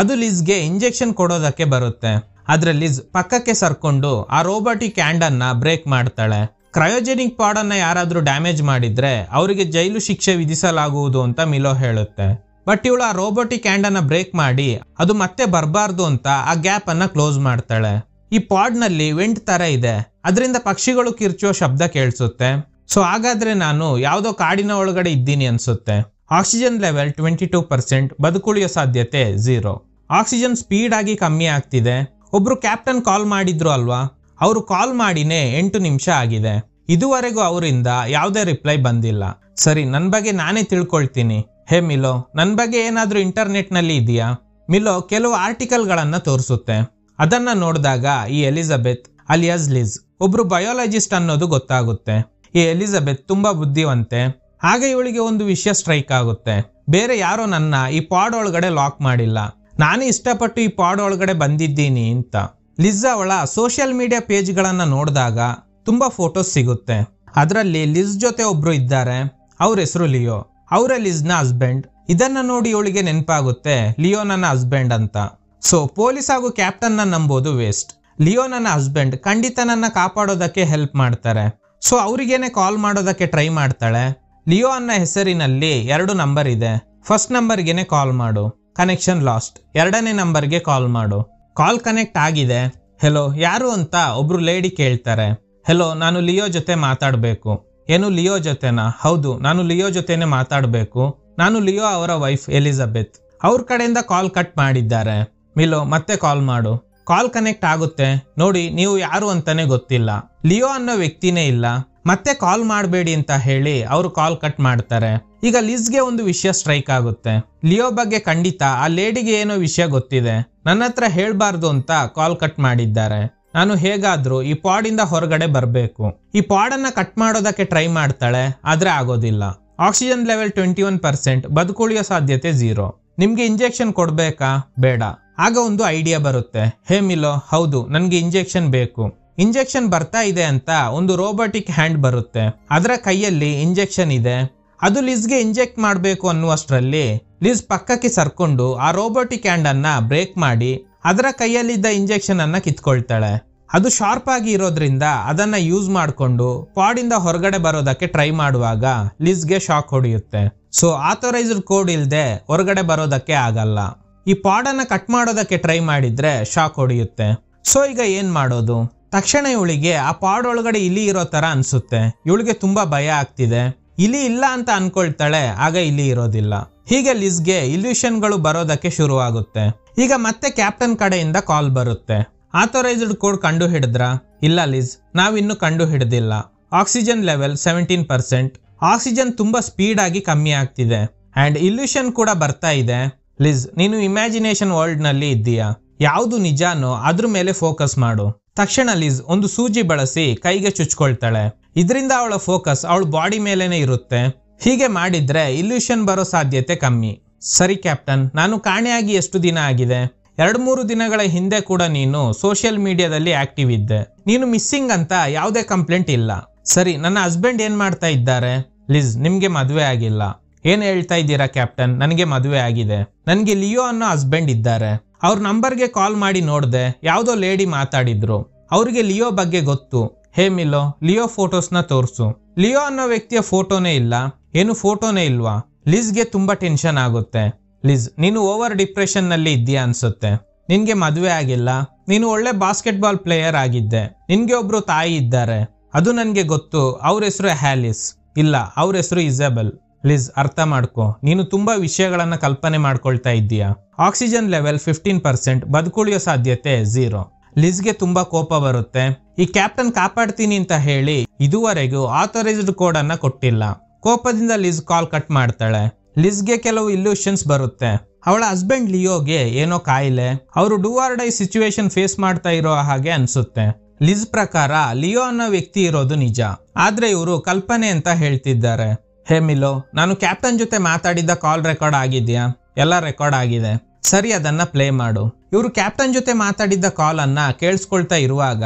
ಅದು ಲಿಸ್ಗೆ ಇಂಜೆಕ್ಷನ್ ಕೊಡೋದಕ್ಕೆ ಬರುತ್ತೆ ಅದ್ರ ಲಿಸ್ ಪಕ್ಕಕ್ಕೆ ಸರ್ಕೊಂಡು ಆ ರೋಬೋಟಿಕ್ ಹ್ಯಾಂಡ್ ಅನ್ನ ಬ್ರೇಕ್ ಮಾಡ್ತಾಳೆ ಕ್ರಯೋಜೆನಿಕ್ ಪಾಡ್ ಅನ್ನ ಯಾರಾದ್ರೂ ಡ್ಯಾಮೇಜ್ ಮಾಡಿದ್ರೆ ಅವರಿಗೆ ಜೈಲು ಶಿಕ್ಷೆ ವಿಧಿಸಲಾಗುವುದು ಅಂತ ಮಿಲೋ ಹೇಳುತ್ತೆ ಬಟ್ ಇವಳು ಆ ರೋಬೋಟಿಕ್ ಹ್ಯಾಂಡ್ ಬ್ರೇಕ್ ಮಾಡಿ ಅದು ಮತ್ತೆ ಬರಬಾರ್ದು ಅಂತ ಆ ಗ್ಯಾಪ್ ಅನ್ನ ಕ್ಲೋಸ್ ಮಾಡ್ತಾಳೆ ಈ ಪಾಡ್ನಲ್ಲಿ ವೆಂಟ್ ತರ ಇದೆ ಅದರಿಂದ ಪಕ್ಷಿಗಳು ಕಿರ್ಚುವ ಶಬ್ದ ಕೇಳಿಸುತ್ತೆ ಸೊ ಹಾಗಾದ್ರೆ ನಾನು ಯಾವುದೋ ಕಾಡಿನ ಒಳಗಡೆ ಇದ್ದೀನಿ ಅನ್ಸುತ್ತೆ oxygen level twenty two percent ಬದುಕುಳಿಯೋ ಸಾಧ್ಯತೆ ಝೀರೋ ಆಕ್ಸಿಜನ್ ಸ್ಪೀಡ್ ಆಗಿ ಕಮ್ಮಿ ಆಗ್ತಿದೆ ಒಬ್ರು ಕ್ಯಾಪ್ಟನ್ ಕಾಲ್ ಮಾಡಿದ್ರು ಅಲ್ವಾ ಅವರು ಕಾಲ್ ಮಾಡಿನೇ ಎಂಟು ನಿಮಿಷ ಆಗಿದೆ ಇದುವರೆಗೂ ಅವರಿಂದ ಯಾವುದೇ ರಿಪ್ಲೈ ಬಂದಿಲ್ಲ ಸರಿ ನನ್ನ ಬಗ್ಗೆ ನಾನೇ ತಿಳ್ಕೊಳ್ತೀನಿ ಹೇ ಮಿಲೋ ನನ್ನ ಬಗ್ಗೆ ಏನಾದರೂ ಇಂಟರ್ನೆಟ್ನಲ್ಲಿ ಇದೆಯಾ ಮಿಲೋ ಕೆಲವು ಆರ್ಟಿಕಲ್ಗಳನ್ನು ತೋರಿಸುತ್ತೆ ಅದನ್ನ ನೋಡಿದಾಗ ಈ ಎಲಿಜಬೆತ್ ಅಲಿಯಾಸ್ ಲಿಸ್ ಒಬ್ರು ಬಯೋಲಜಿಸ್ಟ್ ಅನ್ನೋದು ಗೊತ್ತಾಗುತ್ತೆ ಈ ಎಲಿಜಬೆತ್ ತುಂಬಾ ಬುದ್ಧಿವಂತೆ ಹಾಗೆ ಇವಳಿಗೆ ಒಂದು ವಿಷಯ ಸ್ಟ್ರೈಕ್ ಆಗುತ್ತೆ ಬೇರೆ ಯಾರೋ ನನ್ನ ಈ ಪಾಡ್ ಒಳಗಡೆ ಲಾಕ್ ಮಾಡಿಲ್ಲ ನಾನು ಇಷ್ಟಪಟ್ಟು ಈ ಪಾಡ್ ಒಳಗಡೆ ಬಂದಿದ್ದೀನಿ ಅಂತ ಲಿಸ್ ಅವಳ ಸೋಷಿಯಲ್ ಮೀಡಿಯಾ ಪೇಜ್ಗಳನ್ನು ನೋಡಿದಾಗ ತುಂಬಾ ಫೋಟೋಸ್ ಸಿಗುತ್ತೆ ಅದರಲ್ಲಿ ಲಿಸ್ ಜೊತೆ ಒಬ್ರು ಇದ್ದಾರೆ ಅವ್ರ ಹೆಸರು ಲಿಯೋ ಅವರ ಲಿಸ್ನ ಹಸ್ಬೆಂಡ್ ಇದನ್ನ ನೋಡಿ ಇವಳಿಗೆ ನೆನಪಾಗುತ್ತೆ ಲಿಯೋ ನನ್ನ ಹಸ್ಬೆಂಡ್ ಅಂತ ಸೊ ಪೊಲೀಸ್ ಹಾಗೂ ಕ್ಯಾಪ್ಟನ್ನ ನಂಬೋದು ವೇಸ್ಟ್ ಲಿಯೋ ನನ್ನ ಹಸ್ಬೆಂಡ್ ಖಂಡಿತ ನನ್ನ ಕಾಪಾಡೋದಕ್ಕೆ ಹೆಲ್ಪ್ ಮಾಡ್ತಾರೆ ಸೊ ಅವರಿಗೇನೆ ಕಾಲ್ ಮಾಡೋದಕ್ಕೆ ಟ್ರೈ ಮಾಡ್ತಾಳೆ ಲಿಯೋ ಅನ್ನ ಹೆಸರಿನಲ್ಲಿ ಎರಡು ನಂಬರ್ ಇದೆ ಫಸ್ಟ್ ನಂಬರ್ಗೇನೆ ಕಾಲ್ ಮಾಡು ಕನೆಕ್ಷನ್ ಲಾಸ್ಟ್ ಎರಡನೇ ನಂಬರ್ಗೆ ಕಾಲ್ ಮಾಡು ಕಾಲ್ ಕನೆಕ್ಟ್ ಆಗಿದೆ ಹೆಲೋ ಯಾರು ಅಂತ ಒಬ್ರು ಲೇಡಿ ಕೇಳ್ತಾರೆ ಹೆಲೋ ನಾನು ಲಿಯೋ ಜೊತೆ ಮಾತಾಡಬೇಕು ಏನು ಲಿಯೋ ಜೊತೆನಾ ಹೌದು ನಾನು ಲಿಯೋ ಜೊತೆನೆ ಮಾತಾಡಬೇಕು ನಾನು ಲಿಯೋ ಅವರ ವೈಫ್ ಎಲಿಜಬೆತ್ ಅವ್ರ ಕಡೆಯಿಂದ ಕಾಲ್ ಕಟ್ ಮಾಡಿದ್ದಾರೆ ಮಿಲೋ ಮತ್ತೆ ಕಾಲ್ ಮಾಡು ಕಾಲ್ ಕನೆಕ್ಟ್ ಆಗುತ್ತೆ ನೋಡಿ ನೀವು ಯಾರು ಅಂತಾನೆ ಗೊತ್ತಿಲ್ಲ ಲಿಯೋ ಅನ್ನೋ ವ್ಯಕ್ತಿನೇ ಇಲ್ಲ ಮತ್ತೆ ಕಾಲ್ ಮಾಡಬೇಡಿ ಅಂತ ಹೇಳಿ ಅವರು ಕಾಲ್ ಕಟ್ ಮಾಡ್ತಾರೆ ಈಗ ಲಿಸ್ಗೆ ಒಂದು ವಿಷಯ ಸ್ಟ್ರೈಕ್ ಆಗುತ್ತೆ ಲಿಯೋ ಬಗ್ಗೆ ಖಂಡಿತ ಆ ಲೇಡಿಗೆ ಏನೋ ವಿಷಯ ಗೊತ್ತಿದೆ ನನ್ನ ಹತ್ರ ಹೇಳ್ಬಾರ್ದು ಅಂತ ಕಾಲ್ ಕಟ್ ಮಾಡಿದ್ದಾರೆ ನಾನು ಹೇಗಾದ್ರೂ ಈ ಪಾಡಿಂದ ಹೊರಗಡೆ ಬರಬೇಕು ಈ ಪಾಡನ್ನ ಕಟ್ ಮಾಡೋದಕ್ಕೆ ಟ್ರೈ ಮಾಡ್ತಾಳೆ ಆದ್ರೆ ಆಗೋದಿಲ್ಲ oxygen level twenty one percent ಬದುಕುಳಿಯೋ ಸಾಧ್ಯತೆ ಝೀರೋ ನಿಮ್ಗೆ ಇಂಜೆಕ್ಷನ್ ಕೊಡ್ಬೇಕಾ ಬೇಡ ಆಗ ಒಂದು ಐಡಿಯಾ ಬರುತ್ತೆ ಹೇ ಮಿಲೋ ಹೌದು ನನಗೆ ಇಂಜೆಕ್ಷನ್ ಬೇಕು ಇಂಜೆಕ್ಷನ್ ಬರ್ತಾ ಇದೆ ಅಂತ ಒಂದು ರೋಬೋಟಿಕ್ ಹ್ಯಾಂಡ್ ಬರುತ್ತೆ ಅದರ ಕೈಯಲ್ಲಿ ಇಂಜೆಕ್ಷನ್ ಇದೆ ಅದು ಲಿಸ್ಗೆ ಇಂಜೆಕ್ಟ್ ಮಾಡಬೇಕು ಅನ್ನುವಷ್ಟರಲ್ಲಿ ಲಿಸ್ ಪಕ್ಕಕ್ಕೆ ಸರ್ಕೊಂಡು ಆ ರೋಬೋಟಿಕ್ ಹ್ಯಾಂಡ್ ಅನ್ನ ಬ್ರೇಕ್ ಮಾಡಿ ಅದರ ಕೈಯಲ್ಲಿದ್ದ ಇಂಜೆಕ್ಷನ್ ಅನ್ನ ಕಿತ್ಕೊಳ್ತಾಳೆ ಅದು ಶಾರ್ಪ್ ಆಗಿ ಇರೋದ್ರಿಂದ ಅದನ್ನ ಯೂಸ್ ಮಾಡಿಕೊಂಡು ಪಾಡಿಂದ ಹೊರಗಡೆ ಬರೋದಕ್ಕೆ ಟ್ರೈ ಮಾಡುವಾಗ ಲಿಸ್ಗೆ ಶಾಕ್ ಹೊಡೆಯುತ್ತೆ ಸೊ ಆಥೋರೈಸ್ಡ್ ಕೋಡ್ ಇಲ್ಲದೆ ಹೊರಗಡೆ ಬರೋದಕ್ಕೆ ಆಗಲ್ಲ ಈ ಪಾಡನ್ನ ಕಟ್ ಮಾಡೋದಕ್ಕೆ ಟ್ರೈ ಮಾಡಿದ್ರೆ ಶಾಕ್ ಹೊಡೆಯುತ್ತೆ ಸೊ ಈಗ ಏನು ಮಾಡೋದು ತಕ್ಷಣ ಇವಳಿಗೆ ಆ ಪಾಡ್ ಒಳಗಡೆ ಇಲಿ ಇರೋ ತರ ಅನ್ಸುತ್ತೆ ಇವಳಿಗೆ ತುಂಬಾ ಭಯ ಆಗ್ತಿದೆ ಇಲಿ ಇಲ್ಲ ಅಂತ ಅನ್ಕೊಳ್ತಾಳೆ ಆಗ ಇಲ್ಲಿ ಇರೋದಿಲ್ಲ ಹೀಗೆ ಲಿಸ್ಗೆ ಇಲ್ಯೂಷನ್ಗಳು ಬರೋದಕ್ಕೆ ಶುರುವಾಗುತ್ತೆ ಈಗ ಮತ್ತೆ ಕ್ಯಾಪ್ಟನ್ ಕಡೆಯಿಂದ ಕಾಲ್ ಬರುತ್ತೆ ಆಥರೈಸ್ಡ್ ಕೋಡ್ ಕಂಡು ಹಿಡಿದ್ರ ಇಲ್ಲ ಲಿಸ್ ಇನ್ನು ಕಂಡು ಹಿಡಿದಿಲ್ಲ oxygen level seventeen percent oxygen speed ಆಗಿ ಕಮ್ಮಿ ಆಗ್ತಿದೆ ಅಂಡ್ ಇಲ್ಯೂಷನ್ ಕೂಡ ಬರ್ತಾ ಇದೆ ಲಿಸ್ ನೀನು ಇಮ್ಯಾಜಿನೇಷನ್ ವರ್ಲ್ಡ್ನಲ್ಲಿ ಇದ್ದೀಯಾ ಯಾವುದು ನಿಜಾನೋ ಅದ್ರ ಮೇಲೆ ಫೋಕಸ್ ಮಾಡು ತಕ್ಷಣ ಲಿಸ್ ಒಂದು ಸೂಜಿ ಬಳಸಿ ಕೈಗೆ ಚುಚ್ಕೊಳ್ತಾಳೆ ಇದರಿಂದ ಅವಳ ಫೋಕಸ್ ಅವಳ ಬಾಡಿ ಮೇಲೇನೆ ಇರುತ್ತೆ ಹೀಗೆ ಮಾಡಿದ್ರೆ ಇಲ್ಯೂಷನ್ ಬರೋ ಸಾಧ್ಯತೆ ಕಮ್ಮಿ ಸರಿ ಕ್ಯಾಪ್ಟನ್ ನಾನು ಕಾಣೆಯಾಗಿ ಎಷ್ಟು ದಿನ ಆಗಿದೆ ಎರಡು ಮೂರು ದಿನಗಳ ಹಿಂದೆ ಕೂಡ ನೀನು ಸೋಷಿಯಲ್ ಮೀಡಿಯಾದಲ್ಲಿ ಆಕ್ಟಿವ್ ಇದ್ದೆ ನೀನು ಮಿಸ್ಸಿಂಗ್ ಅಂತ ಯಾವುದೇ ಕಂಪ್ಲೇಂಟ್ ಇಲ್ಲ ಸರಿ ನನ್ನ ಹಸ್ಬೆಂಡ್ ಏನ್ ಮಾಡ್ತಾ ಇದ್ದಾರೆ ಲಿಸ್ ನಿಮ್ಗೆ ಮದುವೆ ಆಗಿಲ್ಲ ಏನು ಹೇಳ್ತಾ ಇದ್ದೀರಾ ಕ್ಯಾಪ್ಟನ್ ನನಗೆ ಮದುವೆ ಆಗಿದೆ ನನಗೆ ಲಿಯೋ ಅನ್ನೋ ಹಸ್ಬೆಂಡ್ ಇದ್ದಾರೆ ಅವ್ರ ನಂಬರ್ಗೆ ಕಾಲ್ ಮಾಡಿ ನೋಡಿದೆ ಯಾವುದೋ ಲೇಡಿ ಮಾತಾಡಿದ್ರು ಅವ್ರಿಗೆ ಲಿಯೋ ಬಗ್ಗೆ ಗೊತ್ತು ಹೇ ಮಿಲೋ ಲಿಯೋ ಫೋಟೋಸ್ನ ತೋರಿಸು ಲಿಯೋ ಅನ್ನೋ ವ್ಯಕ್ತಿಯ ಫೋಟೋನೇ ಇಲ್ಲ ಏನು ಫೋಟೋನೇ ಇಲ್ವಾ ಲಿಸ್ಗೆ ತುಂಬಾ ಟೆನ್ಷನ್ ಆಗುತ್ತೆ ಲಿಸ್ ನೀನು ಓವರ್ ಡಿಪ್ರೆಷನ್ನಲ್ಲಿ ಇದ್ದೀಯಾ ಅನ್ಸುತ್ತೆ ನಿನಗೆ ಮದುವೆ ಆಗಿಲ್ಲ ನೀನು ಒಳ್ಳೆ ಬಾಸ್ಕೆಟ್ಬಾಲ್ ಪ್ಲೇಯರ್ ಆಗಿದ್ದೆ ನಿನಗೆ ಒಬ್ರು ತಾಯಿ ಇದ್ದಾರೆ ಅದು ನನಗೆ ಗೊತ್ತು ಅವ್ರ ಹೆಸರು ಹ್ಯಾಲಿಸ್ ಇಲ್ಲ ಅವ್ರ ಹೆಸರು ಇಸಬಲ್ ಪ್ಲೀಸ್ ಅರ್ಥ ಮಾಡ್ಕೋ ನೀನು ತುಂಬಾ ವಿಷಯಗಳನ್ನು ಕಲ್ಪನೆ ಮಾಡ್ಕೊಳ್ತಾ ಇದ್ದೀಯಾ ಆಕ್ಸಿಜನ್ ಲೆವೆಲ್ ಫಿಫ್ಟೀನ್ ಪರ್ಸೆಂಟ್ ಬದುಕುಳಿಯೋ ಸಾಧ್ಯತೆ ಝೀರೋ ಲಿಸ್ಗೆ ತುಂಬಾ ಕೋಪ ಬರುತ್ತೆ ಈ ಕ್ಯಾಪ್ಟನ್ ಕಾಪಾಡ್ತೀನಿ ಅಂತ ಹೇಳಿ ಇದುವರೆಗೂ ಆಥರೈಸ್ಡ್ ಕೋಡ್ ಅನ್ನ ಕೊಟ್ಟಿಲ್ಲ ಕೋಪದಿಂದ ಲಿಸ್ ಕಾಲ್ ಕಟ್ ಮಾಡ್ತಾಳೆ ಲಿಸ್ಗೆ ಕೆಲವು ಇಲ್ಯೂಷನ್ಸ್ ಬರುತ್ತೆ ಅವಳ ಹಸ್ಬೆಂಡ್ ಲಿಯೋಗೆ ಏನೋ ಕಾಯಿಲೆ ಅವರು do or die situation face ಮಾಡ್ತಾ ಇರೋ ಹಾಗೆ ಅನ್ಸುತ್ತೆ ಲಿಸ್ ಪ್ರಕಾರ ಲಿಯೋ ಅನ್ನೋ ವ್ಯಕ್ತಿ ಇರೋದು ನಿಜ ಆದ್ರೆ ಇವರು ಕಲ್ಪನೆ ಅಂತ ಹೇಳ್ತಿದ್ದಾರೆ ಹೇ ಮಿಲೋ ನಾನು ಕ್ಯಾಪ್ಟನ್ ಜೊತೆ ಮಾತಾಡಿದ್ದ ಕಾಲ್ ರೆಕಾರ್ಡ್ ಆಗಿದೆಯಾ ಎಲ್ಲ ರೆಕಾರ್ಡ್ ಆಗಿದೆ ಸರಿ ಅದನ್ನ ಪ್ಲೇ ಮಾಡು ಇವರು ಕ್ಯಾಪ್ಟನ್ ಜೊತೆ ಮಾತಾಡಿದ್ದ ಕಾಲ್ ಅನ್ನ ಕೇಳಿಸ್ಕೊಳ್ತಾ ಇರುವಾಗ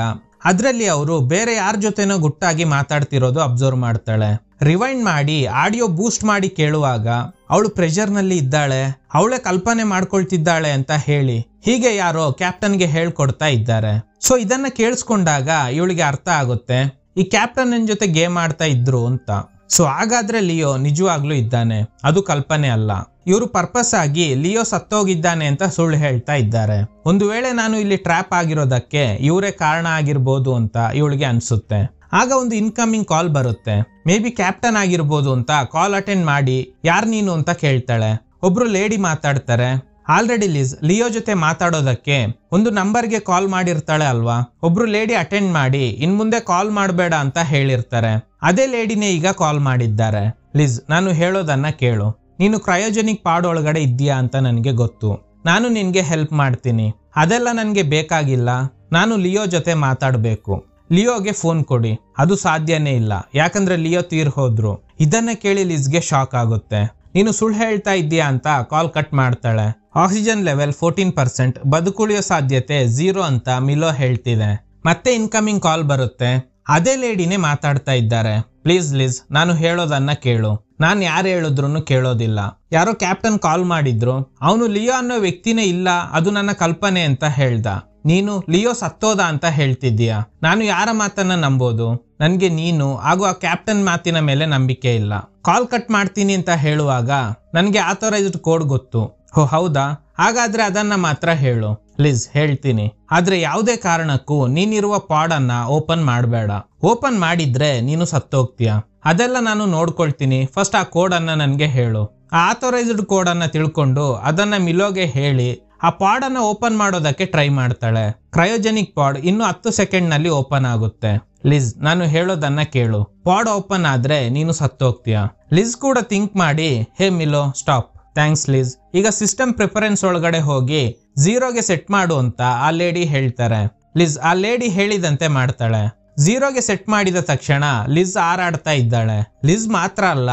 ಅದರಲ್ಲಿ ಅವರು ಬೇರೆ ಯಾರ ಜೊತೆನೋ ಗುಟ್ಟಾಗಿ ಮಾತಾಡ್ತಿರೋದು ಅಬ್ಸರ್ವ್ ಮಾಡ್ತಾಳೆ ರಿವೈಂಡ್ ಮಾಡಿ ಆಡಿಯೋ ಬೂಸ್ಟ್ ಮಾಡಿ ಕೇಳುವಾಗ ಅವಳು ಪ್ರೆಷರ್ನಲ್ಲಿ ಇದ್ದಾಳೆ ಅವಳೇ ಕಲ್ಪನೆ ಮಾಡ್ಕೊಳ್ತಿದ್ದಾಳೆ ಅಂತ ಹೇಳಿ ಹೀಗೆ ಯಾರೋ ಕ್ಯಾಪ್ಟನ್ಗೆ ಹೇಳ್ಕೊಡ್ತಾ ಇದ್ದಾರೆ ಸೊ ಇದನ್ನ ಕೇಳಿಸ್ಕೊಂಡಾಗ ಇವಳಿಗೆ ಅರ್ಥ ಆಗುತ್ತೆ ಈ ಕ್ಯಾಪ್ಟನ್ ನನ್ನ ಜೊತೆ ಗೇಮ್ ಆಡ್ತಾ ಇದ್ರು ಅಂತ ಸೊ ಹಾಗಾದ್ರೆ ಲಿಯೋ ನಿಜವಾಗ್ಲೂ ಇದ್ದಾನೆ ಅದು ಕಲ್ಪನೆ ಅಲ್ಲ ಇವರು ಪರ್ಪಸ್ ಆಗಿ ಲಿಯೋ ಸತ್ತೋಗಿದ್ದಾನೆ ಅಂತ ಸುಳ್ಳು ಹೇಳ್ತಾ ಇದ್ದಾರೆ ಒಂದು ವೇಳೆ ನಾನು ಇಲ್ಲಿ ಟ್ರ್ಯಾಪ್ ಆಗಿರೋದಕ್ಕೆ ಇವರೇ ಕಾರಣ ಆಗಿರ್ಬೋದು ಅಂತ ಇವಳಿಗೆ ಅನ್ಸುತ್ತೆ ಆಗ ಒಂದು ಇನ್ಕಮಿಂಗ್ ಕಾಲ್ ಬರುತ್ತೆ ಮೇ ಬಿ ಕ್ಯಾಪ್ಟನ್ ಆಗಿರ್ಬೋದು ಅಂತ ಕಾಲ್ ಅಟೆಂಡ್ ಮಾಡಿ ಯಾರು ನೀನು ಅಂತ ಕೇಳ್ತಾಳೆ ಒಬ್ರು ಲೇಡಿ ಮಾತಾಡ್ತಾರೆ ಆಲ್ರೆಡಿ ಲೀಸ್ ಲಿಯೋ ಜೊತೆ ಮಾತಾಡೋದಕ್ಕೆ ಒಂದು ನಂಬರ್ಗೆ ಕಾಲ್ ಮಾಡಿರ್ತಾಳೆ ಅಲ್ವಾ ಒಬ್ರು ಲೇಡಿ ಅಟೆಂಡ್ ಮಾಡಿ ಇನ್ ಮುಂದೆ ಕಾಲ್ ಮಾಡಬೇಡ ಅಂತ ಹೇಳಿರ್ತಾರೆ ಅದೇ ಲೇಡಿನೇ ಈಗ ಕಾಲ್ ಮಾಡಿದ್ದಾರೆ ಲೀಸ್ ನಾನು ಹೇಳೋದನ್ನ ಕೇಳು ನೀನು ಕ್ರಯೋಜೆನಿಕ್ ಪಾಡ್ ಒಳಗಡೆ ಇದ್ದೀಯಾ ಅಂತ ನನಗೆ ಗೊತ್ತು ನಾನು ನಿನಗೆ ಹೆಲ್ಪ್ ಮಾಡ್ತೀನಿ ಅದೆಲ್ಲ ನನಗೆ ಬೇಕಾಗಿಲ್ಲ ನಾನು ಲಿಯೋ ಜೊತೆ ಮಾತಾಡಬೇಕು ಲಿಯೋಗೆ ಫೋನ್ ಕೊಡಿ ಅದು ಸಾಧ್ಯನೇ ಇಲ್ಲ ಯಾಕಂದ್ರೆ ಲಿಯೋ ತೀರ್ ಹೋದ್ರು ಇದನ್ನ ಕೇಳಿ ಲಿಸ್ಗೆ ಶಾಕ್ ಆಗುತ್ತೆ ನೀನು ಸುಳ್ಳು ಹೇಳ್ತಾ ಇದ್ದೀಯಾ ಅಂತ ಕಾಲ್ ಕಟ್ ಮಾಡ್ತಾಳೆ ಆಕ್ಸಿಜನ್ ಲೆವೆಲ್ ಫೋರ್ಟೀನ್ ಪರ್ಸೆಂಟ್ ಬದುಕುಳಿಯೋ ಸಾಧ್ಯತೆ ಝೀರೋ ಅಂತ ಮಿಲೋ ಹೇಳ್ತಿದೆ ಮತ್ತೆ ಇನ್ಕಮಿಂಗ್ ಕಾಲ್ ಬರುತ್ತೆ ಅದೇ ಲೇಡಿನೇ ಮಾತಾಡ್ತಾ ಇದ್ದಾರೆ ಪ್ಲೀಸ್ ಲೀಸ್ ನಾನು ಹೇಳೋದನ್ನ ಕೇಳು ನಾನು ಯಾರು ಹೇಳಿದ್ರು ಕೇಳೋದಿಲ್ಲ ಯಾರೋ ಕ್ಯಾಪ್ಟನ್ ಕಾಲ್ ಮಾಡಿದ್ರು ಅವನು ಲಿಯೋ ಅನ್ನೋ ವ್ಯಕ್ತಿನೇ ಇಲ್ಲ ಅದು ನನ್ನ ಕಲ್ಪನೆ ಅಂತ ಹೇಳ್ದ ನೀನು ಲಿಯೋ ಸತ್ತೋದ ಅಂತ ಹೇಳ್ತಿದ್ದೀಯ ನಾನು ಯಾರ ಮಾತನ್ನ ನಂಬೋದು ನನಗೆ ನೀನು ಹಾಗೂ ಆ ಕ್ಯಾಪ್ಟನ್ ಮಾತಿನ ಮೇಲೆ ನಂಬಿಕೆ ಇಲ್ಲ ಕಾಲ್ ಕಟ್ ಮಾಡ್ತೀನಿ ಅಂತ ಹೇಳುವಾಗ ನನಗೆ ಆಥರೈಸ್ಡ್ ಕೋಡ್ ಗೊತ್ತು ಹೋ ಹೌದಾ ಹಾಗಾದ್ರೆ ಅದನ್ನ ಮಾತ್ರ ಹೇಳು ಪ್ಲೀಸ್ ಹೇಳ್ತೀನಿ ಆದ್ರೆ ಯಾವುದೇ ಕಾರಣಕ್ಕೂ ನೀನಿರುವ ಪಾಡ್ ಅನ್ನ ಓಪನ್ ಮಾಡಬೇಡ ಓಪನ್ ಮಾಡಿದ್ರೆ ನೀನು ಸತ್ತೋಗ್ತೀಯ ಅದೆಲ್ಲ ನಾನು ನೋಡ್ಕೊಳ್ತೀನಿ ಫಸ್ಟ್ ಆ ಕೋಡ್ ಅನ್ನ ನನಗೆ ಹೇಳು ಆ ಆಥೋರೈಸ್ಡ್ ಕೋಡ್ ಅನ್ನ ತಿಳ್ಕೊಂಡು ಅದನ್ನ ಮಿಲೋಗೆ ಹೇಳಿ ಆ ಪಾಡ್ ಅನ್ನ ಓಪನ್ ಮಾಡೋದಕ್ಕೆ ಟ್ರೈ ಮಾಡ್ತಾಳೆ ಕ್ರಯೋಜೆನಿಕ್ ಪಾಡ್ ಇನ್ನು ಹತ್ತು ಸೆಕೆಂಡ್ ನಲ್ಲಿ ಓಪನ್ ಆಗುತ್ತೆ ಲಿಸ್ ನಾನು ಹೇಳೋದನ್ನ ಕೇಳು ಪಾಡ್ ಓಪನ್ ಆದ್ರೆ ನೀನು ಸತ್ತೋಗ್ತೀಯ ಲಿಸ್ ಕೂಡ ಥಿಂಕ್ ಮಾಡಿ hey Milo stop thanks Liz ಈಗ ಸಿಸ್ಟಮ್ ಪ್ರಿಫರೆನ್ಸ್ ಒಳಗಡೆ ಹೋಗಿ ಝೀರೋಗೆ ಸೆಟ್ ಮಾಡು ಅಂತ ಆ ಲೇಡಿ ಹೇಳ್ತಾರೆ ಲಿಸ್ ಆ ಲೇಡಿ ಹೇಳಿದಂತೆ ಮಾಡ್ತಾಳೆ ಝೀರೋಗೆ ಸೆಟ್ ಮಾಡಿದ ತಕ್ಷಣ ಲಿಸ್ ಹಾರಾಡ್ತಾ ಇದ್ದಾಳೆ ಲಿಸ್ ಮಾತ್ರ ಅಲ್ಲ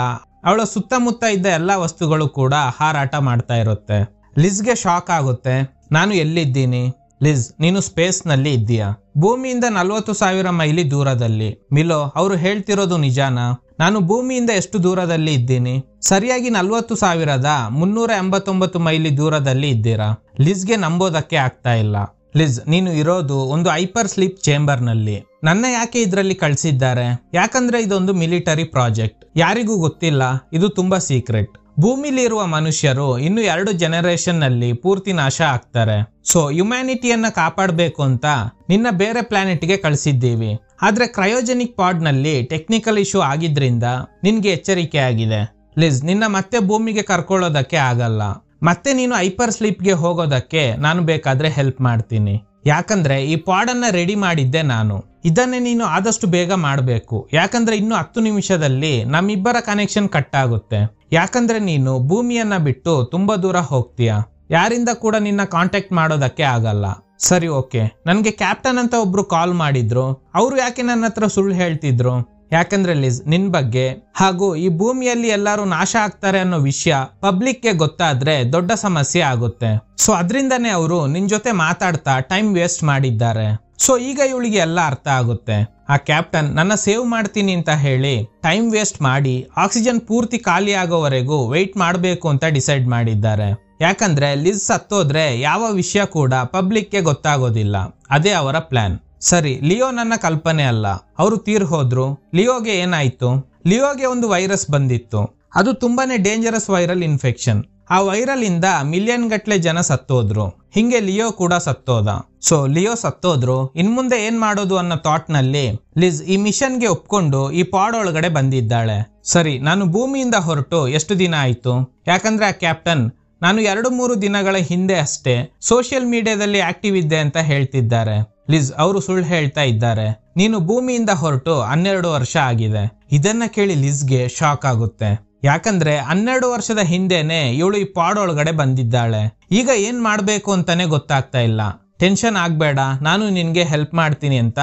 ಅವಳ ಸುತ್ತಮುತ್ತ ಇದ್ದ ಎಲ್ಲ ವಸ್ತುಗಳು ಕೂಡ ಹಾರಾಟ ಮಾಡ್ತಾ ಇರುತ್ತೆ ಲಿಸ್ಗೆ ಶಾಕ್ ಆಗುತ್ತೆ ನಾನು ಎಲ್ಲಿದ್ದೀನಿ ಲಿಸ್ ನೀನು ಸ್ಪೇಸ್ ನಲ್ಲಿ ಇದ್ದೀಯಾ ಭೂಮಿಯಿಂದ ನಲವತ್ತು ಸಾವಿರ ಮೈಲಿ ದೂರದಲ್ಲಿ ಮಿಲೋ ಅವರು ಹೇಳ್ತಿರೋದು ನಿಜಾನ ನಾನು ಭೂಮಿಯಿಂದ ಎಷ್ಟು ದೂರದಲ್ಲಿ ಇದ್ದೀನಿ ಸರಿಯಾಗಿ ನಲ್ವತ್ತು ಸಾವಿರದ ಮುನ್ನೂರ ಎಂಬತ್ತೊಂಬತ್ತು ಮೈಲಿ ದೂರದಲ್ಲಿ ಇದ್ದೀರಾ ಲಿಸ್ಗೆ ನಂಬೋದಕ್ಕೆ ಆಗ್ತಾ ಇಲ್ಲ ಲಿಸ್ ನೀನು ಇರೋದು ಒಂದು ಹೈಪರ್ ಸ್ಲೀಪ್ ಚೇಂಬರ್ನಲ್ಲಿ ನನ್ನ ಯಾಕೆ ಇದರಲ್ಲಿ ಕಳ್ಸಿದ್ದಾರೆ ಯಾಕಂದ್ರೆ ಇದೊಂದು ಮಿಲಿಟರಿ ಪ್ರಾಜೆಕ್ಟ್ ಯಾರಿಗೂ ಗೊತ್ತಿಲ್ಲ ಇದು ತುಂಬಾ ಸೀಕ್ರೆಟ್ ಭೂಮಿಲಿರುವ ಮನುಷ್ಯರು ಇನ್ನು ಎರಡು ಜನರೇಷನ್ ನಲ್ಲಿ ಪೂರ್ತಿ ನಾಶ ಆಗ್ತಾರೆ ಸೊ ಹ್ಯುಮ್ಯಾನಿಟಿಯನ್ನ ಕಾಪಾಡಬೇಕು ಅಂತ ನಿನ್ನ ಬೇರೆ ಗೆ ಕಳಿಸಿದ್ದೀವಿ ಆದ್ರೆ ಕ್ರಯೋಜೆನಿಕ್ ಪಾಡ್ ನಲ್ಲಿ ಟೆಕ್ನಿಕಲ್ ಇಶ್ಯೂ ಆಗಿದ್ರಿಂದ ನಿನ್ಗೆ ಎಚ್ಚರಿಕೆ ಆಗಿದೆ ಪ್ಲೀಸ್ ನಿನ್ನ ಮತ್ತೆ ಭೂಮಿಗೆ ಕರ್ಕೊಳ್ಳೋದಕ್ಕೆ ಆಗಲ್ಲ ಮತ್ತೆ ನೀನು ಹೈಪರ್ ಸ್ಲೀಪ್ಗೆ ಹೋಗೋದಕ್ಕೆ ನಾನು ಬೇಕಾದ್ರೆ ಹೆಲ್ಪ್ ಮಾಡ್ತೀನಿ ಯಾಕಂದ್ರೆ ಈ ಪಾಡನ್ನ ರೆಡಿ ಮಾಡಿದ್ದೆ ನಾನು ಇದನ್ನೇ ನೀನು ಆದಷ್ಟು ಬೇಗ ಮಾಡಬೇಕು ಯಾಕಂದ್ರೆ ಇನ್ನು ಹತ್ತು ನಿಮಿಷದಲ್ಲಿ ನಮ್ಮಿಬ್ಬರ ಕನೆಕ್ಷನ್ ಕಟ್ ಆಗುತ್ತೆ ಯಾಕಂದ್ರೆ ನೀನು ಭೂಮಿಯನ್ನ ಬಿಟ್ಟು ತುಂಬಾ ದೂರ ಹೋಗ್ತೀಯ ಯಾರಿಂದ ಕೂಡ ನಿನ್ನ ಕಾಂಟ್ಯಾಕ್ಟ್ ಮಾಡೋದಕ್ಕೆ ಆಗಲ್ಲ ಸರಿ ಓಕೆ ನನಗೆ ಕ್ಯಾಪ್ಟನ್ ಅಂತ ಒಬ್ರು ಕಾಲ್ ಮಾಡಿದ್ರು ಅವರು ಯಾಕೆ ನನ್ನ ಹತ್ರ ಸುಳ್ಳು ಹೇಳ್ತಿದ್ರು ಯಾಕಂದ್ರೆ ಲಿಸ್ ನಿನ್ ಬಗ್ಗೆ ಹಾಗೂ ಈ ಭೂಮಿಯಲ್ಲಿ ಎಲ್ಲರೂ ನಾಶ ಆಗ್ತಾರೆ ಅನ್ನೋ ವಿಷಯ ಪಬ್ಲಿಕ್ಗೆ ಗೊತ್ತಾದ್ರೆ ದೊಡ್ಡ ಸಮಸ್ಯೆ ಆಗುತ್ತೆ ಸೊ ಅದರಿಂದನೇ ಅವರು ನಿನ್ ಜೊತೆ ಮಾತಾಡ್ತಾ ಟೈಮ್ ವೇಸ್ಟ್ ಮಾಡಿದ್ದಾರೆ ಸೊ ಈಗ ಇವಳಿಗೆ ಎಲ್ಲ ಅರ್ಥ ಆಗುತ್ತೆ ಆ ಕ್ಯಾಪ್ಟನ್ ನನ್ನ ಸೇವ್ ಮಾಡ್ತೀನಿ ಅಂತ ಹೇಳಿ ಟೈಮ್ ವೇಸ್ಟ್ ಮಾಡಿ ಆಕ್ಸಿಜನ್ ಪೂರ್ತಿ ಖಾಲಿ ಆಗೋವರೆಗೂ ವೆಯ್ಟ್ ಮಾಡಬೇಕು ಅಂತ ಡಿಸೈಡ್ ಮಾಡಿದ್ದಾರೆ ಯಾಕಂದ್ರೆ ಲಿಸ್ ಸತ್ತೋದ್ರೆ ಯಾವ ವಿಷಯ ಕೂಡ ಪಬ್ಲಿಕ್ಗೆ ಗೊತ್ತಾಗೋದಿಲ್ಲ ಅದೇ ಅವರ ಪ್ಲಾನ್ ಸರಿ ಲಿಯೋ ನನ್ನ ಕಲ್ಪನೆ ಅಲ್ಲ ಅವರು ತೀರ್ ಹೋದ್ರು ಲಿಯೋಗೆ ಏನಾಯ್ತು ಲಿಯೋಗೆ ಒಂದು ವೈರಸ್ ಬಂದಿತ್ತು ಅದು ತುಂಬಾನೇ ಡೇಂಜರಸ್ ವೈರಲ್ ಇನ್ಫೆಕ್ಷನ್ ಆ ವೈರಲ್ ಇಂದ ಮಿಲಿಯನ್ ಗಟ್ಲೆ ಜನ ಸತ್ತೋದ್ರು ಹಿಂಗೆ ಲಿಯೋ ಕೂಡ ಸತ್ತೋದ ಸೊ ಲಿಯೋ ಸತ್ತೋದ್ರು ಮುಂದೆ ಏನ್ ಮಾಡೋದು ಅನ್ನೋ ಥಾಟ್ ನಲ್ಲಿ ಲಿಸ್ ಈ ಮಿಷನ್ಗೆ ಒಪ್ಕೊಂಡು ಈ ಪಾಡ್ ಒಳಗಡೆ ಬಂದಿದ್ದಾಳೆ ಸರಿ ನಾನು ಭೂಮಿಯಿಂದ ಹೊರಟು ಎಷ್ಟು ದಿನ ಆಯ್ತು ಯಾಕಂದ್ರೆ ಆ ಕ್ಯಾಪ್ಟನ್ ನಾನು ಎರಡು ಮೂರು ದಿನಗಳ ಹಿಂದೆ ಅಷ್ಟೇ ಸೋಷಿಯಲ್ ಮೀಡಿಯಾದಲ್ಲಿ ಆಕ್ಟಿವ್ ಇದ್ದೆ ಅಂತ ಹೇಳ್ತಿದ್ದಾರೆ ಲಿಸ್ ಅವರು ಸುಳ್ಳು ಹೇಳ್ತಾ ಇದ್ದಾರೆ ನೀನು ಭೂಮಿಯಿಂದ ಹೊರಟು ಹನ್ನೆರಡು ವರ್ಷ ಆಗಿದೆ ಇದನ್ನ ಕೇಳಿ ಲಿಸ್ಗೆ ಶಾಕ್ ಆಗುತ್ತೆ ಯಾಕಂದ್ರೆ ಹನ್ನೆರಡು ವರ್ಷದ ಹಿಂದೆನೆ ಇವಳು ಈ ಪಾಡೊಳಗಡೆ ಬಂದಿದ್ದಾಳೆ ಈಗ ಏನ್ ಮಾಡ್ಬೇಕು ಅಂತಾನೆ ಗೊತ್ತಾಗ್ತಾ ಇಲ್ಲ ಟೆನ್ಷನ್ ಆಗ್ಬೇಡ ನಾನು ನಿನ್ಗೆ ಹೆಲ್ಪ್ ಮಾಡ್ತೀನಿ ಅಂತ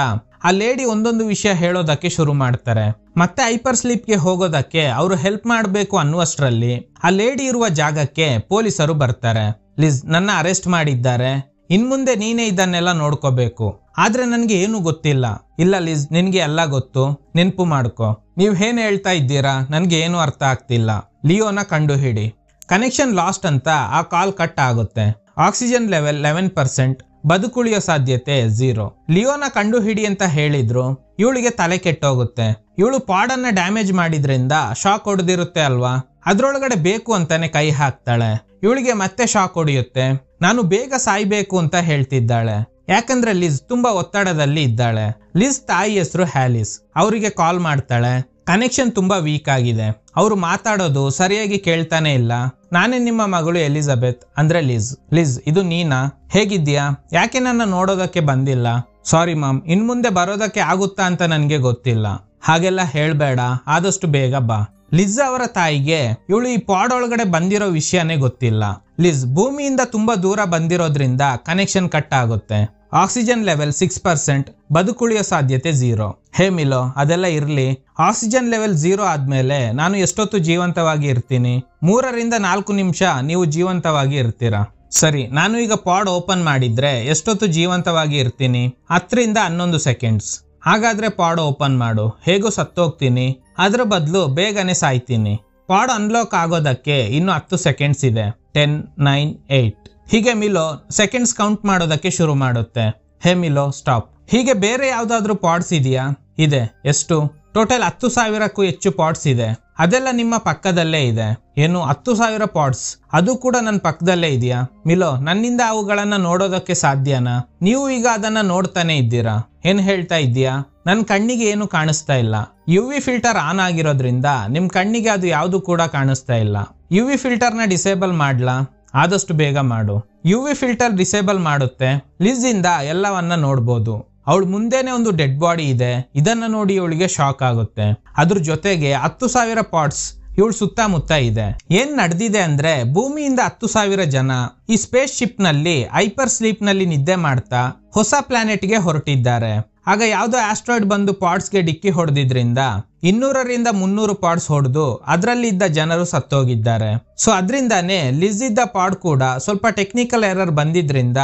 ಆ ಲೇಡಿ ಒಂದೊಂದು ವಿಷಯ ಹೇಳೋದಕ್ಕೆ ಶುರು ಮಾಡ್ತಾರೆ ಮತ್ತೆ ಹೈಪರ್ ಸ್ಲೀಪ್ಗೆ ಹೋಗೋದಕ್ಕೆ ಅವರು ಹೆಲ್ಪ್ ಮಾಡಬೇಕು ಅನ್ನುವಷ್ಟರಲ್ಲಿ ಆ ಲೇಡಿ ಇರುವ ಜಾಗಕ್ಕೆ ಪೊಲೀಸರು ಬರ್ತಾರೆ ಲಿಸ್ ನನ್ನ ಅರೆಸ್ಟ್ ಮಾಡಿದ್ದಾರೆ ಇನ್ಮುಂದೆ ನೀನೇ ಇದನ್ನೆಲ್ಲ ನೋಡ್ಕೋಬೇಕು ಆದ್ರೆ ನನ್ಗೆ ಏನು ಗೊತ್ತಿಲ್ಲ ಇಲ್ಲ ಲಿಸ್ ನಿನ್ಗೆ ಎಲ್ಲ ಗೊತ್ತು ನೆನ್ಪು ಮಾಡ್ಕೊ ನೀವ್ ಏನ್ ಹೇಳ್ತಾ ಇದ್ದೀರಾ ನನ್ಗೆ ಏನು ಅರ್ಥ ಆಗ್ತಿಲ್ಲ ಲಿಯೋನ ಕಂಡು ಹಿಡಿ ಕನೆಕ್ಷನ್ ಲಾಸ್ಟ್ ಅಂತ ಆ ಕಾಲ್ ಕಟ್ ಆಗುತ್ತೆ ಆಕ್ಸಿಜನ್ ಲೆವೆಲ್ ಲೆವೆನ್ ಪರ್ಸೆಂಟ್ ಬದುಕುಳಿಯೋ ಸಾಧ್ಯತೆ ಝೀರೋ ಲಿಯೋನ ಕಂಡು ಹಿಡಿ ಅಂತ ಹೇಳಿದ್ರು ಇವಳಿಗೆ ತಲೆ ಕೆಟ್ಟೋಗುತ್ತೆ ಇವಳು ಪಾಡನ್ನ ಡ್ಯಾಮೇಜ್ ಮಾಡಿದ್ರಿಂದ ಶಾಕ್ ಹೊಡೆದಿರುತ್ತೆ ಅಲ್ವಾ ಅದ್ರೊಳಗಡೆ ಬೇಕು ಅಂತಾನೆ ಕೈ ಹಾಕ್ತಾಳೆ ಇವಳಿಗೆ ಮತ್ತೆ ಶಾಕ್ ಹೊಡೆಯುತ್ತೆ ನಾನು ಬೇಗ ಸಾಯ್ಬೇಕು ಅಂತ ಹೇಳ್ತಿದ್ದಾಳೆ ಯಾಕಂದ್ರೆ ಲಿಸ್ ತುಂಬಾ ಒತ್ತಡದಲ್ಲಿ ಇದ್ದಾಳೆ ಲಿಸ್ ತಾಯಿ ಹೆಸರು ಹ್ಯಾಲಿಸ್ ಅವರಿಗೆ ಕಾಲ್ ಮಾಡ್ತಾಳೆ ಕನೆಕ್ಷನ್ ತುಂಬಾ ವೀಕ್ ಆಗಿದೆ ಅವರು ಮಾತಾಡೋದು ಸರಿಯಾಗಿ ಕೇಳ್ತಾನೆ ಇಲ್ಲ ನಾನೇ ನಿಮ್ಮ ಮಗಳು ಎಲಿಜಬೆತ್ ಅಂದ್ರೆ ಲಿಸ್ ಲಿಸ್ ಇದು ನೀನಾ ಹೇಗಿದ್ಯಾ ಯಾಕೆ ನನ್ನ ನೋಡೋದಕ್ಕೆ ಬಂದಿಲ್ಲ ಸಾರಿ ಮಾಮ್ ಇನ್ಮುಂದೆ ಬರೋದಕ್ಕೆ ಆಗುತ್ತಾ ಅಂತ ನನಗೆ ಗೊತ್ತಿಲ್ಲ ಹಾಗೆಲ್ಲ ಹೇಳಬೇಡ ಆದಷ್ಟು ಬೇಗ ಬಾ ಲಿಝ್ ಅವರ ತಾಯಿಗೆ ಇವಳು ಈ ಪಾಡ್ ಒಳಗಡೆ ಬಂದಿರೋ ವಿಷಯನೇ ಗೊತ್ತಿಲ್ಲ ಲಿಝ್ ಭೂಮಿಯಿಂದ ತುಂಬಾ ದೂರ ಬಂದಿರೋದ್ರಿಂದ ಕನೆಕ್ಷನ್ ಕಟ್ ಆಗುತ್ತೆ ಆಕ್ಸಿಜನ್ ಲೆವೆಲ್ ಸಿಕ್ಸ್ ಪರ್ಸೆಂಟ್ ಬದುಕುಳಿಯೋ ಸಾಧ್ಯತೆ ಝೀರೋ ಹೇ ಮಿಲೋ ಅದೆಲ್ಲ ಇರಲಿ ಆಕ್ಸಿಜನ್ ಲೆವೆಲ್ ಝೀರೋ ಆದ್ಮೇಲೆ ನಾನು ಎಷ್ಟೊತ್ತು ಜೀವಂತವಾಗಿ ಇರ್ತೀನಿ ಮೂರರಿಂದ ನಾಲ್ಕು ನಿಮಿಷ ನೀವು ಜೀವಂತವಾಗಿ ಇರ್ತೀರಾ ಸರಿ ನಾನು ಈಗ ಪಾಡ್ ಓಪನ್ ಮಾಡಿದ್ರೆ ಎಷ್ಟೊತ್ತು ಜೀವಂತವಾಗಿ ಇರ್ತೀನಿ ಹತ್ತರಿಂದ ಹನ್ನೊಂದು ಸೆಕೆಂಡ್ಸ್ ಹಾಗಾದ್ರೆ ಪಾಡ್ ಓಪನ್ ಮಾಡು ಹೇಗೂ ಸತ್ತೋಗ್ತೀನಿ ಅದ್ರ ಬದಲು ಬೇಗನೆ ಸಾಯ್ತೀನಿ ಪಾಡ್ ಅನ್ಲಾಕ್ ಆಗೋದಕ್ಕೆ ಇನ್ನು ಹತ್ತು ಸೆಕೆಂಡ್ಸ್ ಇದೆ ಟೆನ್ ನೈನ್ ಏಟ್ ಹೀಗೆ ಮಿಲೋ ಸೆಕೆಂಡ್ಸ್ ಕೌಂಟ್ ಮಾಡೋದಕ್ಕೆ ಶುರು ಮಾಡುತ್ತೆ ಹೇ ಮಿಲೋ ಸ್ಟಾಪ್ ಹೀಗೆ ಬೇರೆ ಯಾವ್ದಾದ್ರು ಪಾಡ್ಸ್ ಇದೆಯಾ ಇದೆ ಎಷ್ಟು ಟೋಟಲ್ ಹತ್ತು ಸಾವಿರಕ್ಕೂ ಹೆಚ್ಚು ಪಾಡ್ಸ್ ಇದೆ ಅದೆಲ್ಲ ನಿಮ್ಮ ಪಕ್ಕದಲ್ಲೇ ಇದೆ ಏನು ಹತ್ತು ಸಾವಿರ ಪಾಡ್ಸ್ ಅದು ಕೂಡ ನನ್ನ ಪಕ್ಕದಲ್ಲೇ ಇದೆಯಾ ಮಿಲೋ ನನ್ನಿಂದ ಅವುಗಳನ್ನು ನೋಡೋದಕ್ಕೆ ಸಾಧ್ಯನಾ ನೀವು ಈಗ ಅದನ್ನ ನೋಡ್ತಾನೆ ಇದ್ದೀರಾ ಏನ್ ಹೇಳ್ತಾ ಇದ್ದೀಯಾ ನನ್ನ ಕಣ್ಣಿಗೆ ಏನು ಕಾಣಿಸ್ತಾ ಇಲ್ಲ ಯು ವಿ ಫಿಲ್ಟರ್ ಆನ್ ಆಗಿರೋದ್ರಿಂದ ನಿಮ್ ಕಣ್ಣಿಗೆ ಅದು ಯಾವುದು ಕೂಡ ಕಾಣಿಸ್ತಾ ಇಲ್ಲ ಯು ವಿ ಫಿಲ್ಟರ್ನ ಡಿಸೇಬಲ್ ಮಾಡ್ಲಾ ಆದಷ್ಟು ಬೇಗ ಮಾಡು ಯು ವಿ ಫಿಲ್ಟರ್ ಡಿಸೇಬಲ್ ಮಾಡುತ್ತೆ ಲಿಸ್ ಇಂದ ಎಲ್ಲವನ್ನ ನೋಡ್ಬೋದು ಅವಳು ಮುಂದೆನೆ ಒಂದು ಡೆಡ್ ಬಾಡಿ ಇದೆ ಇದನ್ನ ನೋಡಿ ಅವಳಿಗೆ ಶಾಕ್ ಆಗುತ್ತೆ ಅದ್ರ ಜೊತೆಗೆ ಹತ್ತು ಸಾವಿರ ಪಾಟ್ಸ್ ಇವಳು ಸುತ್ತಮುತ್ತ ಇದೆ ಏನ್ ನಡೆದಿದೆ ಅಂದ್ರೆ ಭೂಮಿಯಿಂದ ಹತ್ತು ಸಾವಿರ ಜನ ಈ ಸ್ಪೇಸ್ ಶಿಪ್ ನಲ್ಲಿ ಹೈಪರ್ ಸ್ಲೀಪ್ ನಲ್ಲಿ ನಿದ್ದೆ ಮಾಡ್ತಾ ಹೊಸ ಪ್ಲಾನೆಟ್ ಗೆ ಹೊರಟಿದ್ದಾರೆ ಆಗ ಯಾವುದೋ ಆಸ್ಟ್ರಾಯ್ಡ್ ಬಂದು ಪಾಡ್ಸ್ ಗೆ ಡಿಕ್ಕಿ ಹೊಡೆದಿದ್ರಿಂದ ಇನ್ನೂರರಿಂದ ಮುನ್ನೂರು ಪಾಡ್ಸ್ ಹೊಡೆದು ಅದರಲ್ಲಿ ಇದ್ದ ಜನರು ಸತ್ತೋಗಿದ್ದಾರೆ ಸೊ ಅದರಿಂದಾನೇ ಲಿಸ್ ಇದ್ದ ಪಾಡ್ ಕೂಡ ಸ್ವಲ್ಪ ಟೆಕ್ನಿಕಲ್ ಎರರ್ ಬಂದಿದ್ರಿಂದ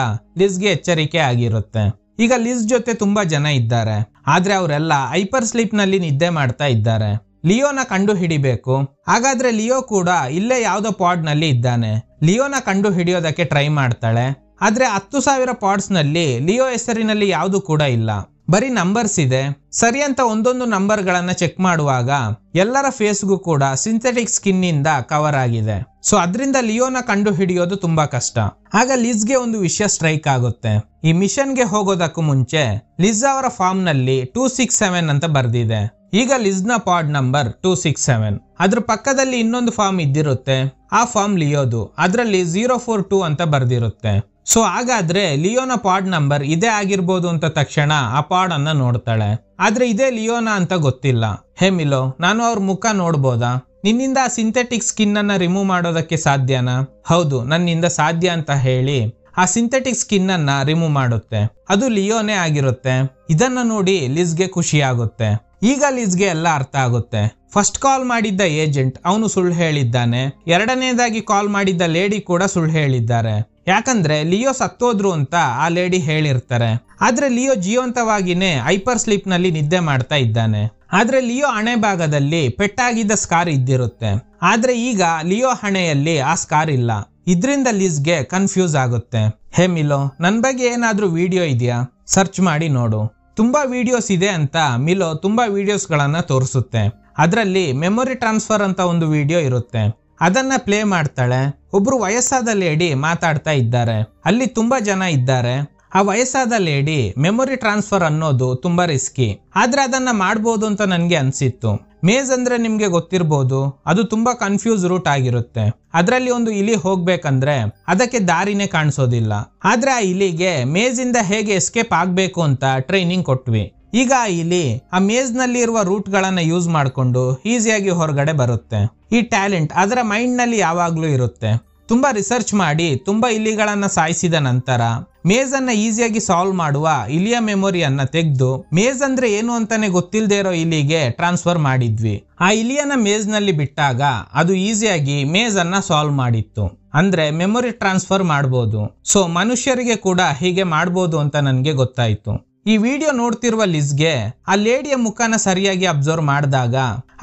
ಗೆ ಎಚ್ಚರಿಕೆ ಆಗಿರುತ್ತೆ ಈಗ ಲಿಸ್ ಜೊತೆ ತುಂಬಾ ಜನ ಇದ್ದಾರೆ ಆದ್ರೆ ಅವರೆಲ್ಲ ಹೈಪರ್ ಸ್ಲೀಪ್ ನಲ್ಲಿ ನಿದ್ದೆ ಮಾಡ್ತಾ ಇದ್ದಾರೆ ಲಿಯೋನ ಕಂಡು ಹಿಡಿಬೇಕು ಹಾಗಾದ್ರೆ ಲಿಯೋ ಕೂಡ ಇಲ್ಲೇ ಯಾವುದೋ ಪಾಡ್ನಲ್ಲಿ ಇದ್ದಾನೆ ಲಿಯೋನ ಕಂಡು ಹಿಡಿಯೋದಕ್ಕೆ ಟ್ರೈ ಮಾಡ್ತಾಳೆ ಆದ್ರೆ ಹತ್ತು ಸಾವಿರ ಪಾಡ್ಸ್ನಲ್ಲಿ ಲಿಯೋ ಹೆಸರಿನಲ್ಲಿ ಯಾವುದು ಕೂಡ ಇಲ್ಲ ಬರೀ ನಂಬರ್ಸ್ ಇದೆ ಸರಿ ಅಂತ ಒಂದೊಂದು ನಂಬರ್ ಗಳನ್ನ ಚೆಕ್ ಮಾಡುವಾಗ ಎಲ್ಲರ ಫೇಸ್ಗೂ ಕೂಡ ಸಿಂಥೆಟಿಕ್ ಸ್ಕಿನ್ ಇಂದ ಕವರ್ ಆಗಿದೆ ಸೊ ಅದರಿಂದ ಲಿಯೋನ ಕಂಡು ಹಿಡಿಯೋದು ತುಂಬಾ ಕಷ್ಟ ಆಗ ಲಿಸ್ಗೆ ಒಂದು ವಿಷಯ ಸ್ಟ್ರೈಕ್ ಆಗುತ್ತೆ ಈ ಮಿಷನ್ಗೆ ಹೋಗೋದಕ್ಕೂ ಮುಂಚೆ ಲಿಸ್ ಅವರ ಫಾರ್ಮ್ ನಲ್ಲಿ ಟೂ ಸಿಕ್ಸ್ ಸೆವೆನ್ ಅಂತ ಬರ್ದಿದೆ ಈಗ ನ pod number two six seven ಅದ್ರ ಪಕ್ಕದಲ್ಲಿ ಇನ್ನೊಂದು ಫಾರ್ಮ್ ಇದ್ದಿರುತ್ತೆ ಆ ಫಾರ್ಮ್ ಲಿಯೋದು ಅದರಲ್ಲಿ ಜೀರೋ ಫೋರ್ ಟೂ ಅಂತ ಬರ್ದಿರುತ್ತೆ ಸೊ ಹಾಗಾದ್ರೆ ಲಿಯೋನ ಪಾಡ್ ನಂಬರ್ ಇದೇ ಆಗಿರ್ಬೋದು ಅಂತ ತಕ್ಷಣ ಆ ಪಾಡ್ ಅನ್ನ ನೋಡ್ತಾಳೆ ಆದ್ರೆ ಇದೇ ಲಿಯೋನಾ ಅಂತ ಗೊತ್ತಿಲ್ಲ ಹೇ ಮಿಲೋ ನಾನು ಅವ್ರ ಮುಖ ನೋಡ್ಬೋದಾ ನಿನ್ನಿಂದ ಆ ಸಿಂಥೆಟಿಕ್ ಸ್ಕಿನ್ ಅನ್ನ ರಿಮೂವ್ ಮಾಡೋದಕ್ಕೆ ಸಾಧ್ಯನಾ ಹೌದು ನನ್ನಿಂದ ಸಾಧ್ಯ ಅಂತ ಹೇಳಿ ಆ ಸಿಂಥೆಟಿಕ್ ಸ್ಕಿನ್ ಅನ್ನ ರಿಮೂವ್ ಮಾಡುತ್ತೆ ಅದು ಲಿಯೋನೇ ಆಗಿರುತ್ತೆ ಇದನ್ನ ನೋಡಿ ಲಿಸ್ಗೆ ಖುಷಿ ಆಗುತ್ತೆ ಈಗ ಲಿಸ್ಗೆ ಎಲ್ಲ ಅರ್ಥ ಆಗುತ್ತೆ ಫಸ್ಟ್ ಕಾಲ್ ಮಾಡಿದ್ದ ಏಜೆಂಟ್ ಅವನು ಸುಳ್ಳು ಹೇಳಿದ್ದಾನೆ ಎರಡನೇದಾಗಿ ಕಾಲ್ ಮಾಡಿದ್ದ ಲೇಡಿ ಕೂಡ ಸುಳ್ಳು ಹೇಳಿದ್ದಾರೆ ಯಾಕಂದ್ರೆ ಲಿಯೋ ಸತ್ತೋದ್ರು ಅಂತ ಆ ಲೇಡಿ ಹೇಳಿರ್ತಾರೆ ಆದ್ರೆ ಲಿಯೋ ಜೀವಂತವಾಗಿನೇ ಹೈಪರ್ ಸ್ಲೀಪ್ ನಲ್ಲಿ ನಿದ್ದೆ ಮಾಡ್ತಾ ಇದ್ದಾನೆ ಆದ್ರೆ ಲಿಯೋ ಹಣೆ ಭಾಗದಲ್ಲಿ ಪೆಟ್ಟಾಗಿದ್ದ ಸ್ಕಾರ್ ಇದ್ದಿರುತ್ತೆ ಆದ್ರೆ ಈಗ ಲಿಯೋ ಹಣೆಯಲ್ಲಿ ಆ ಸ್ಕಾರ್ ಇಲ್ಲ ಇದರಿಂದ ಲಿಸ್ಗೆ ಕನ್ಫ್ಯೂಸ್ ಆಗುತ್ತೆ ಹೇ ಮಿಲೋ ನನ್ನ ಬಗ್ಗೆ ಏನಾದರೂ ವಿಡಿಯೋ ಇದೆಯಾ ಸರ್ಚ್ ಮಾಡಿ ನೋಡು ತುಂಬಾ ವಿಡಿಯೋಸ್ ಇದೆ ಅಂತ ಮಿಲೋ ತುಂಬಾ ವಿಡಿಯೋಸ್ಗಳನ್ನು ತೋರಿಸುತ್ತೆ ಅದರಲ್ಲಿ ಮೆಮೊರಿ ಟ್ರಾನ್ಸ್ಫರ್ ಅಂತ ಒಂದು ವಿಡಿಯೋ ಇರುತ್ತೆ ಅದನ್ನ ಪ್ಲೇ ಮಾಡ್ತಾಳೆ ಒಬ್ರು ವಯಸ್ಸಾದ ಲೇಡಿ ಮಾತಾಡ್ತಾ ಇದ್ದಾರೆ ಅಲ್ಲಿ ತುಂಬಾ ಜನ ಇದ್ದಾರೆ ಆ ವಯಸ್ಸಾದ ಲೇಡಿ ಮೆಮೊರಿ ಟ್ರಾನ್ಸ್ಫರ್ ಅನ್ನೋದು ತುಂಬಾ ರಿಸ್ಕಿ ಆದ್ರೆ ಅದನ್ನ ಮಾಡ್ಬೋದು ಅಂತ ನನಗೆ ಅನ್ಸಿತ್ತು ಮೇಜ್ ಅಂದ್ರೆ ನಿಮ್ಗೆ ಗೊತ್ತಿರ್ಬೋದು ಅದು ತುಂಬಾ ಕನ್ಫ್ಯೂಸ್ ರೂಟ್ ಆಗಿರುತ್ತೆ ಅದರಲ್ಲಿ ಒಂದು ಇಲಿ ಹೋಗ್ಬೇಕಂದ್ರೆ ಅದಕ್ಕೆ ದಾರಿನೇ ಕಾಣಿಸೋದಿಲ್ಲ ಆದ್ರೆ ಆ ಇಲಿಗೆ ಇಂದ ಹೇಗೆ ಎಸ್ಕೇಪ್ ಆಗ್ಬೇಕು ಅಂತ ಟ್ರೈನಿಂಗ್ ಕೊಟ್ವಿ ಈಗ ಇಲ್ಲಿ ಆ ನಲ್ಲಿ ಇರುವ ರೂಟ್ ಗಳನ್ನ ಯೂಸ್ ಮಾಡಿಕೊಂಡು ಈಸಿಯಾಗಿ ಹೊರಗಡೆ ಬರುತ್ತೆ ಈ ಟ್ಯಾಲೆಂಟ್ ಅದರ ಮೈಂಡ್ ನಲ್ಲಿ ಯಾವಾಗಲೂ ಇರುತ್ತೆ ತುಂಬಾ ರಿಸರ್ಚ್ ಮಾಡಿ ತುಂಬಾ ಇಲಿಗಳನ್ನ ಸಾಯಿಸಿದ ನಂತರ ಮೇಜ್ ಅನ್ನ ಈಸಿಯಾಗಿ ಸಾಲ್ವ್ ಮಾಡುವ ಇಲಿಯ ಅನ್ನ ತೆಗೆದು ಮೇಜ್ ಅಂದ್ರೆ ಏನು ಅಂತಾನೆ ಗೊತ್ತಿಲ್ಲದೆ ಇರೋ ಇಲಿಗೆ ಟ್ರಾನ್ಸ್ಫರ್ ಮಾಡಿದ್ವಿ ಆ ಇಲಿಯನ್ನ ನಲ್ಲಿ ಬಿಟ್ಟಾಗ ಅದು ಈಸಿಯಾಗಿ ಅನ್ನ ಸಾಲ್ವ್ ಮಾಡಿತ್ತು ಅಂದ್ರೆ ಮೆಮೊರಿ ಟ್ರಾನ್ಸ್ಫರ್ ಮಾಡಬಹುದು ಸೊ ಮನುಷ್ಯರಿಗೆ ಕೂಡ ಹೀಗೆ ಮಾಡಬಹುದು ಅಂತ ನನಗೆ ಗೊತ್ತಾಯಿತು ಈ ವಿಡಿಯೋ ನೋಡ್ತಿರುವ ಲಿಸ್ಗೆ ಆ ಲೇಡಿಯ ಮುಖನ ಸರಿಯಾಗಿ ಅಬ್ಸರ್ವ್ ಮಾಡಿದಾಗ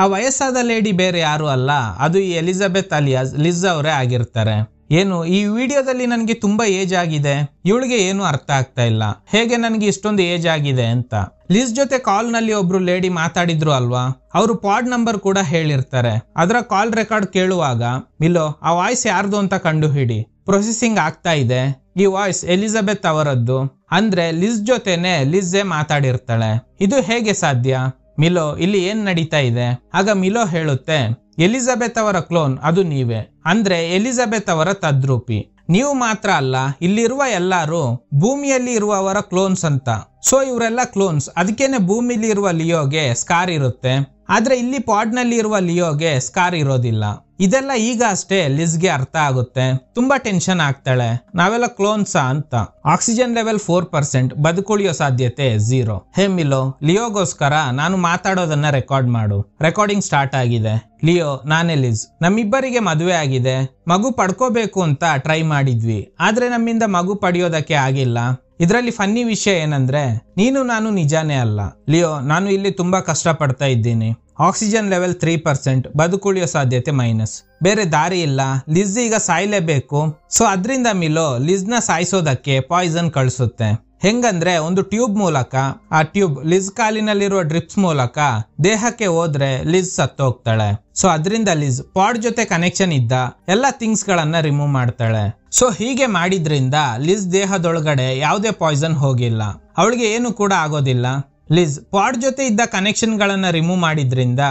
ಆ ವಯಸ್ಸಾದ ಲೇಡಿ ಬೇರೆ ಯಾರು ಅಲ್ಲ ಅದು ಈ ಎಲಿಜಬೆತ್ ಅಲಿಯಾಸ್ ಲಿಸ್ ಅವರೇ ಆಗಿರ್ತಾರೆ ಏನು ಈ ವಿಡಿಯೋದಲ್ಲಿ ನನಗೆ ತುಂಬಾ ಏಜ್ ಆಗಿದೆ ಇವಳಿಗೆ ಏನು ಅರ್ಥ ಆಗ್ತಾ ಇಲ್ಲ ಹೇಗೆ ನನಗೆ ಇಷ್ಟೊಂದು ಏಜ್ ಆಗಿದೆ ಅಂತ ಲಿಸ್ ಜೊತೆ ಕಾಲ್ ನಲ್ಲಿ ಒಬ್ರು ಲೇಡಿ ಮಾತಾಡಿದ್ರು ಅಲ್ವಾ ಅವರು ಪಾಡ್ ನಂಬರ್ ಕೂಡ ಹೇಳಿರ್ತಾರೆ ಅದರ ಕಾಲ್ ರೆಕಾರ್ಡ್ ಕೇಳುವಾಗ ಇಲ್ಲೋ ಆ ವಾಯ್ಸ್ ಯಾರ್ದು ಅಂತ ಕಂಡು ಹಿಡಿ ಪ್ರೊಸೆಸಿಂಗ್ ಆಗ್ತಾ ಇದೆ ಈ ವಾಯ್ಸ್ ಎಲಿಜಬೆತ್ ಅವರದ್ದು ಅಂದ್ರೆ ಲಿಸ್ ಜೊತೆನೆ ಲಿಸ್ಜೆ ಮಾತಾಡಿರ್ತಾಳೆ ಇದು ಹೇಗೆ ಸಾಧ್ಯ ಮಿಲೋ ಇಲ್ಲಿ ಏನ್ ನಡೀತಾ ಇದೆ ಆಗ ಮಿಲೋ ಹೇಳುತ್ತೆ ಎಲಿಜಬೆತ್ ಅವರ ಕ್ಲೋನ್ ಅದು ನೀವೇ ಅಂದ್ರೆ ಎಲಿಜಬೆತ್ ಅವರ ತದ್ರೂಪಿ ನೀವು ಮಾತ್ರ ಅಲ್ಲ ಇಲ್ಲಿರುವ ಎಲ್ಲಾರು ಭೂಮಿಯಲ್ಲಿ ಇರುವವರ ಕ್ಲೋನ್ಸ್ ಅಂತ ಸೊ ಇವರೆಲ್ಲ ಕ್ಲೋನ್ಸ್ ಅದಕ್ಕೇನೆ ಭೂಮಿಲಿ ಇರುವ ಲಿಯೋಗೆ ಸ್ಕಾರ್ ಇರುತ್ತೆ ಆದ್ರೆ ಇಲ್ಲಿ ನಲ್ಲಿ ಇರುವ ಲಿಯೋಗೆ ಸ್ಕಾರ್ ಇರೋದಿಲ್ಲ ಇದೆಲ್ಲ ಈಗ ಅಷ್ಟೇ ಲಿಸ್ಗೆ ಅರ್ಥ ಆಗುತ್ತೆ ತುಂಬಾ ಟೆನ್ಷನ್ ಆಗ್ತಾಳೆ ನಾವೆಲ್ಲ ಕ್ಲೋನ್ಸ ಅಂತ ಆಕ್ಸಿಜನ್ ಲೆವೆಲ್ ಫೋರ್ ಪರ್ಸೆಂಟ್ ಬದುಕುಳಿಯೋ ಸಾಧ್ಯತೆ ಝೀರೋ ಹೇ ಮಿಲೋ ಲಿಯೋಗೋಸ್ಕರ ನಾನು ಮಾತಾಡೋದನ್ನ ರೆಕಾರ್ಡ್ ಮಾಡು ರೆಕಾರ್ಡಿಂಗ್ ಸ್ಟಾರ್ಟ್ ಆಗಿದೆ ಲಿಯೋ ನಾನೇ ಲಿಸ್ ನಮ್ಮಿಬ್ಬರಿಗೆ ಮದುವೆ ಆಗಿದೆ ಮಗು ಪಡ್ಕೋಬೇಕು ಅಂತ ಟ್ರೈ ಮಾಡಿದ್ವಿ ಆದ್ರೆ ನಮ್ಮಿಂದ ಮಗು ಪಡೆಯೋದಕ್ಕೆ ಆಗಿಲ್ಲ ಇದರಲ್ಲಿ ಫನ್ನಿ ವಿಷಯ ಏನಂದ್ರೆ ನೀನು ನಾನು ನಿಜಾನೇ ಅಲ್ಲ ಲಿಯೋ ನಾನು ಇಲ್ಲಿ ತುಂಬಾ ಕಷ್ಟ ಪಡ್ತಾ ಇದ್ದೀನಿ ಆಕ್ಸಿಜನ್ ಲೆವೆಲ್ ತ್ರೀ ಪರ್ಸೆಂಟ್ ಬದುಕುಳಿಯೋ ಸಾಧ್ಯತೆ ಮೈನಸ್ ಬೇರೆ ದಾರಿ ಇಲ್ಲ ಲಿಸ್ ಈಗ ಸಾಯ್ಲೇಬೇಕು ಸೊ ಅದರಿಂದ ಮಿಲೋ ಲಿಸ್ನ ಸಾಯಿಸೋದಕ್ಕೆ ಪಾಯ್ಸನ್ ಕಳಿಸುತ್ತೆ ಹೆಂಗಂದ್ರೆ ಒಂದು ಟ್ಯೂಬ್ ಮೂಲಕ ಆ ಟ್ಯೂಬ್ ಲಿಸ್ ಕಾಲಿನಲ್ಲಿರುವ ಡ್ರಿಪ್ಸ್ ಮೂಲಕ ದೇಹಕ್ಕೆ ಹೋದ್ರೆ ಲಿಸ್ ಸತ್ತೋಗ್ತಾಳೆ ಸೊ ಅದರಿಂದ ಲಿಸ್ ಪಾಡ್ ಜೊತೆ ಕನೆಕ್ಷನ್ ಇದ್ದ ಎಲ್ಲ ಥಿಂಗ್ಸ್ ಗಳನ್ನ ರಿಮೂವ್ ಮಾಡ್ತಾಳೆ ಸೊ ಹೀಗೆ ಮಾಡಿದ್ರಿಂದ ಲಿಸ್ ದೇಹದೊಳಗಡೆ ಯಾವುದೇ ಪಾಯ್ಸನ್ ಹೋಗಿಲ್ಲ ಅವಳಿಗೆ ಏನು ಕೂಡ ಆಗೋದಿಲ್ಲ ಲಿಸ್ ಪಾಡ್ ಜೊತೆ ಇದ್ದ ಕನೆಕ್ಷನ್ ಗಳನ್ನ ರಿಮೂವ್ ಮಾಡಿದ್ರಿಂದ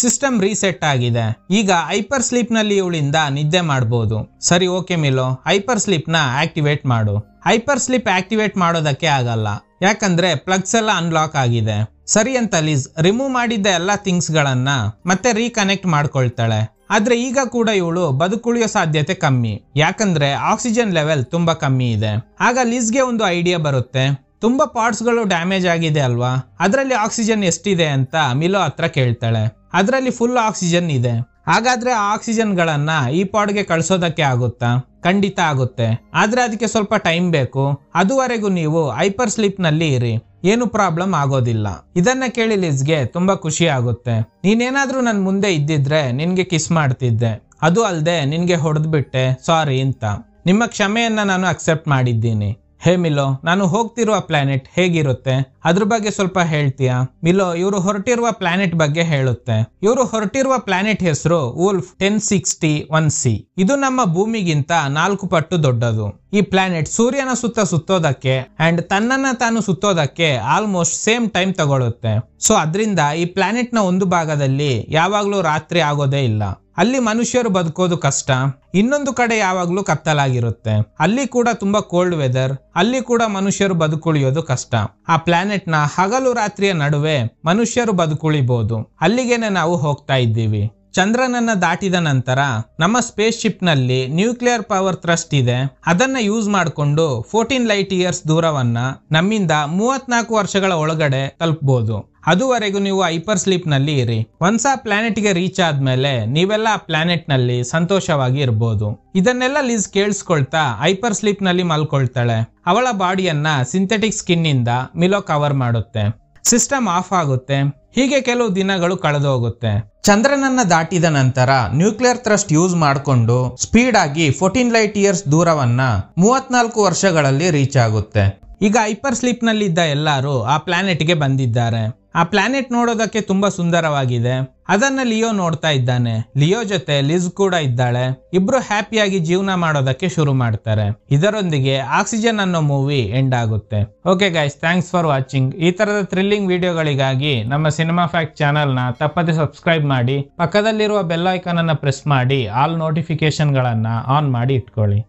ಸಿಸ್ಟಮ್ ರೀಸೆಟ್ ಆಗಿದೆ ಈಗ ಹೈಪರ್ ಸ್ಲೀಪ್ ನಲ್ಲಿ ಇವಳಿಂದ ನಿದ್ದೆ ಮಾಡಬಹುದು ಸರಿ ಓಕೆ ಮಿಲೋ ಹೈಪರ್ ಸ್ಲೀಪ್ ನ ಆಕ್ಟಿವೇಟ್ ಮಾಡು ಹೈಪರ್ ಸ್ಲೀಪ್ ಆಕ್ಟಿವೇಟ್ ಮಾಡೋದಕ್ಕೆ ಆಗಲ್ಲ ಯಾಕಂದ್ರೆ ಪ್ಲಗ್ಸ್ ಎಲ್ಲ ಅನ್ಲಾಕ್ ಆಗಿದೆ ಸರಿ ಅಂತ ಲಿಸ್ ರಿಮೂವ್ ಮಾಡಿದ್ದ ಎಲ್ಲ ಥಿಂಗ್ಸ್ ಗಳನ್ನ ಮತ್ತೆ ರೀಕನೆಕ್ಟ್ ಮಾಡ್ಕೊಳ್ತಾಳೆ ಆದ್ರೆ ಈಗ ಕೂಡ ಇವಳು ಬದುಕುಳಿಯೋ ಸಾಧ್ಯತೆ ಕಮ್ಮಿ ಯಾಕಂದ್ರೆ ಆಕ್ಸಿಜನ್ ಲೆವೆಲ್ ತುಂಬಾ ಕಮ್ಮಿ ಇದೆ ಆಗ ಲಿಸ್ಗೆ ಒಂದು ಐಡಿಯಾ ಬರುತ್ತೆ ತುಂಬ ಪಾರ್ಟ್ಸ್ಗಳು ಡ್ಯಾಮೇಜ್ ಆಗಿದೆ ಅಲ್ವಾ ಅದರಲ್ಲಿ ಆಕ್ಸಿಜನ್ ಎಷ್ಟಿದೆ ಅಂತ ಮಿಲೋ ಹತ್ರ ಕೇಳ್ತಾಳೆ ಅದರಲ್ಲಿ ಫುಲ್ ಆಕ್ಸಿಜನ್ ಇದೆ ಹಾಗಾದ್ರೆ ಆ ಆಕ್ಸಿಜನ್ಗಳನ್ನು ಈ ಪಾಡ್ಗೆ ಕಳಿಸೋದಕ್ಕೆ ಆಗುತ್ತಾ ಖಂಡಿತ ಆಗುತ್ತೆ ಆದರೆ ಅದಕ್ಕೆ ಸ್ವಲ್ಪ ಟೈಮ್ ಬೇಕು ಅದುವರೆಗೂ ನೀವು ಹೈಪರ್ ನಲ್ಲಿ ಇರಿ ಏನು ಪ್ರಾಬ್ಲಮ್ ಆಗೋದಿಲ್ಲ ಇದನ್ನ ಕೇಳಿ ಲಿಸ್ಗೆ ತುಂಬಾ ಖುಷಿ ಆಗುತ್ತೆ ನೀನೇನಾದರೂ ನನ್ನ ಮುಂದೆ ಇದ್ದಿದ್ರೆ ನಿನ್ಗೆ ಕಿಸ್ ಮಾಡ್ತಿದ್ದೆ ಅದು ಅಲ್ಲದೆ ನಿನ್ಗೆ ಹೊಡೆದ್ಬಿಟ್ಟೆ ಸಾರಿ ಅಂತ ನಿಮ್ಮ ಕ್ಷಮೆಯನ್ನ ನಾನು ಅಕ್ಸೆಪ್ಟ್ ಮಾಡಿದ್ದೀನಿ ಹೇ ಮಿಲೋ ನಾನು ಹೋಗ್ತಿರುವ ಪ್ಲಾನೆಟ್ ಹೇಗಿರುತ್ತೆ ಅದ್ರ ಬಗ್ಗೆ ಸ್ವಲ್ಪ ಹೇಳ್ತೀಯಾ ಮಿಲೋ ಇವರು ಹೊರಟಿರುವ ಪ್ಲಾನೆಟ್ ಬಗ್ಗೆ ಹೇಳುತ್ತೆ ಇವರು ಹೊರಟಿರುವ ಪ್ಲಾನೆಟ್ ಹೆಸರು Wolf ten sixty one C ಇದು ನಮ್ಮ ಭೂಮಿಗಿಂತ ನಾಲ್ಕು ಪಟ್ಟು ದೊಡ್ಡದು ಈ ಪ್ಲಾನೆಟ್ ಸೂರ್ಯನ ಸುತ್ತ ಸುತ್ತೋದಕ್ಕೆ ಅಂಡ್ ತನ್ನನ್ನ ತಾನು ಸುತ್ತೋದಕ್ಕೆ ಆಲ್ಮೋಸ್ಟ್ ಸೇಮ್ ಟೈಮ್ ತಗೊಳ್ಳುತ್ತೆ ಸೊ ಅದರಿಂದ ಈ ಪ್ಲಾನೆಟ್ನ ಒಂದು ಭಾಗದಲ್ಲಿ ಯಾವಾಗಲೂ ರಾತ್ರಿ ಆಗೋದೇ ಇಲ್ಲ ಅಲ್ಲಿ ಮನುಷ್ಯರು ಬದುಕೋದು ಕಷ್ಟ ಇನ್ನೊಂದು ಕಡೆ ಯಾವಾಗಲೂ ಕತ್ತಲಾಗಿರುತ್ತೆ ಅಲ್ಲಿ ಕೂಡ ತುಂಬಾ ಕೋಲ್ಡ್ ವೆದರ್ ಅಲ್ಲಿ ಕೂಡ ಮನುಷ್ಯರು ಬದುಕುಳಿಯೋದು ಕಷ್ಟ ಆ ನ ಹಗಲು ರಾತ್ರಿಯ ನಡುವೆ ಮನುಷ್ಯರು ಬದುಕುಳಿಬಹುದು ಅಲ್ಲಿಗೇನೆ ನಾವು ಹೋಗ್ತಾ ಇದ್ದೀವಿ ಚಂದ್ರನನ್ನ ದಾಟಿದ ನಂತರ ನಮ್ಮ ಸ್ಪೇಸ್ ಶಿಪ್ ನಲ್ಲಿ ನ್ಯೂಕ್ಲಿಯರ್ ಪವರ್ ಥ್ರಸ್ಟ್ ಇದೆ ಅದನ್ನ ಯೂಸ್ ಮಾಡಿಕೊಂಡು ಫೋರ್ಟೀನ್ ಲೈಟ್ ಇಯರ್ಸ್ ದೂರವನ್ನ ನಮ್ಮಿಂದ ಮೂವತ್ನಾಲ್ಕು ವರ್ಷಗಳ ಒಳಗಡೆ ತಲುಪಬಹುದು ಅದುವರೆಗೂ ನೀವು ಹೈಪರ್ ಸ್ಲೀಪ್ ನಲ್ಲಿ ಇರಿ ಒಂದ್ಸ ಪ್ಲಾನೆಟ್ ಗೆ ರೀಚ್ ಆದ್ಮೇಲೆ ನೀವೆಲ್ಲ ಆ ಪ್ಲಾನೆಟ್ ನಲ್ಲಿ ಸಂತೋಷವಾಗಿ ಇರಬಹುದು ಇದನ್ನೆಲ್ಲ ಲೀಸ್ ಕೇಳಿಸ್ಕೊಳ್ತಾ ಹೈಪರ್ ಸ್ಲೀಪ್ ನಲ್ಲಿ ಮಲ್ಕೊಳ್ತಾಳೆ ಅವಳ ಬಾಡಿಯನ್ನ ಸಿಂಥೆಟಿಕ್ ಸ್ಕಿನ್ ನಿಂದ ಮಿಲೋ ಕವರ್ ಮಾಡುತ್ತೆ ಸಿಸ್ಟಮ್ ಆಫ್ ಆಗುತ್ತೆ ಹೀಗೆ ಕೆಲವು ದಿನಗಳು ಕಳೆದು ಹೋಗುತ್ತೆ ಚಂದ್ರನನ್ನ ದಾಟಿದ ನಂತರ ನ್ಯೂಕ್ಲಿಯರ್ ಥ್ರಸ್ಟ್ ಯೂಸ್ ಮಾಡಿಕೊಂಡು ಸ್ಪೀಡ್ ಆಗಿ ಫೋರ್ಟೀನ್ ಲೈಟ್ ಇಯರ್ಸ್ ದೂರವನ್ನ ಮೂವತ್ನಾಲ್ಕು ವರ್ಷಗಳಲ್ಲಿ ರೀಚ್ ಆಗುತ್ತೆ ಈಗ ಹೈಪರ್ ಇದ್ದ ಎಲ್ಲರೂ ಆ ಪ್ಲಾನೆಟ್ ಗೆ ಬಂದಿದ್ದಾರೆ ಆ ಪ್ಲಾನೆಟ್ ನೋಡೋದಕ್ಕೆ ತುಂಬಾ ಸುಂದರವಾಗಿದೆ ಅದನ್ನ ಲಿಯೋ ನೋಡ್ತಾ ಇದ್ದಾನೆ ಲಿಯೋ ಜೊತೆ ಲಿಸ್ ಕೂಡ ಇದ್ದಾಳೆ ಇಬ್ರು ಹ್ಯಾಪಿಯಾಗಿ ಜೀವನ ಮಾಡೋದಕ್ಕೆ ಶುರು ಮಾಡ್ತಾರೆ ಇದರೊಂದಿಗೆ ಆಕ್ಸಿಜನ್ ಅನ್ನೋ ಮೂವಿ ಎಂಡ್ ಆಗುತ್ತೆ okay guys thanks for watching ಈ ತರದ ಥ್ರಿಲ್ಲಿಂಗ್ ವಿಡಿಯೋಗಳಿಗಾಗಿ ನಮ್ಮ ಸಿನಿಮಾ ಫ್ಯಾಕ್ಟ್ ನ ತಪ್ಪದೆ ಸಬ್ಸ್ಕ್ರೈಬ್ ಮಾಡಿ ಪಕ್ಕದಲ್ಲಿರುವ ಬೆಲ್ ಐಕಾನ್ ಅನ್ನ ಪ್ರೆಸ್ ಮಾಡಿ ಆಲ್ ಗಳನ್ನ ಆನ್ ಮಾಡಿ ಇಟ್ಕೊಳ್ಳಿ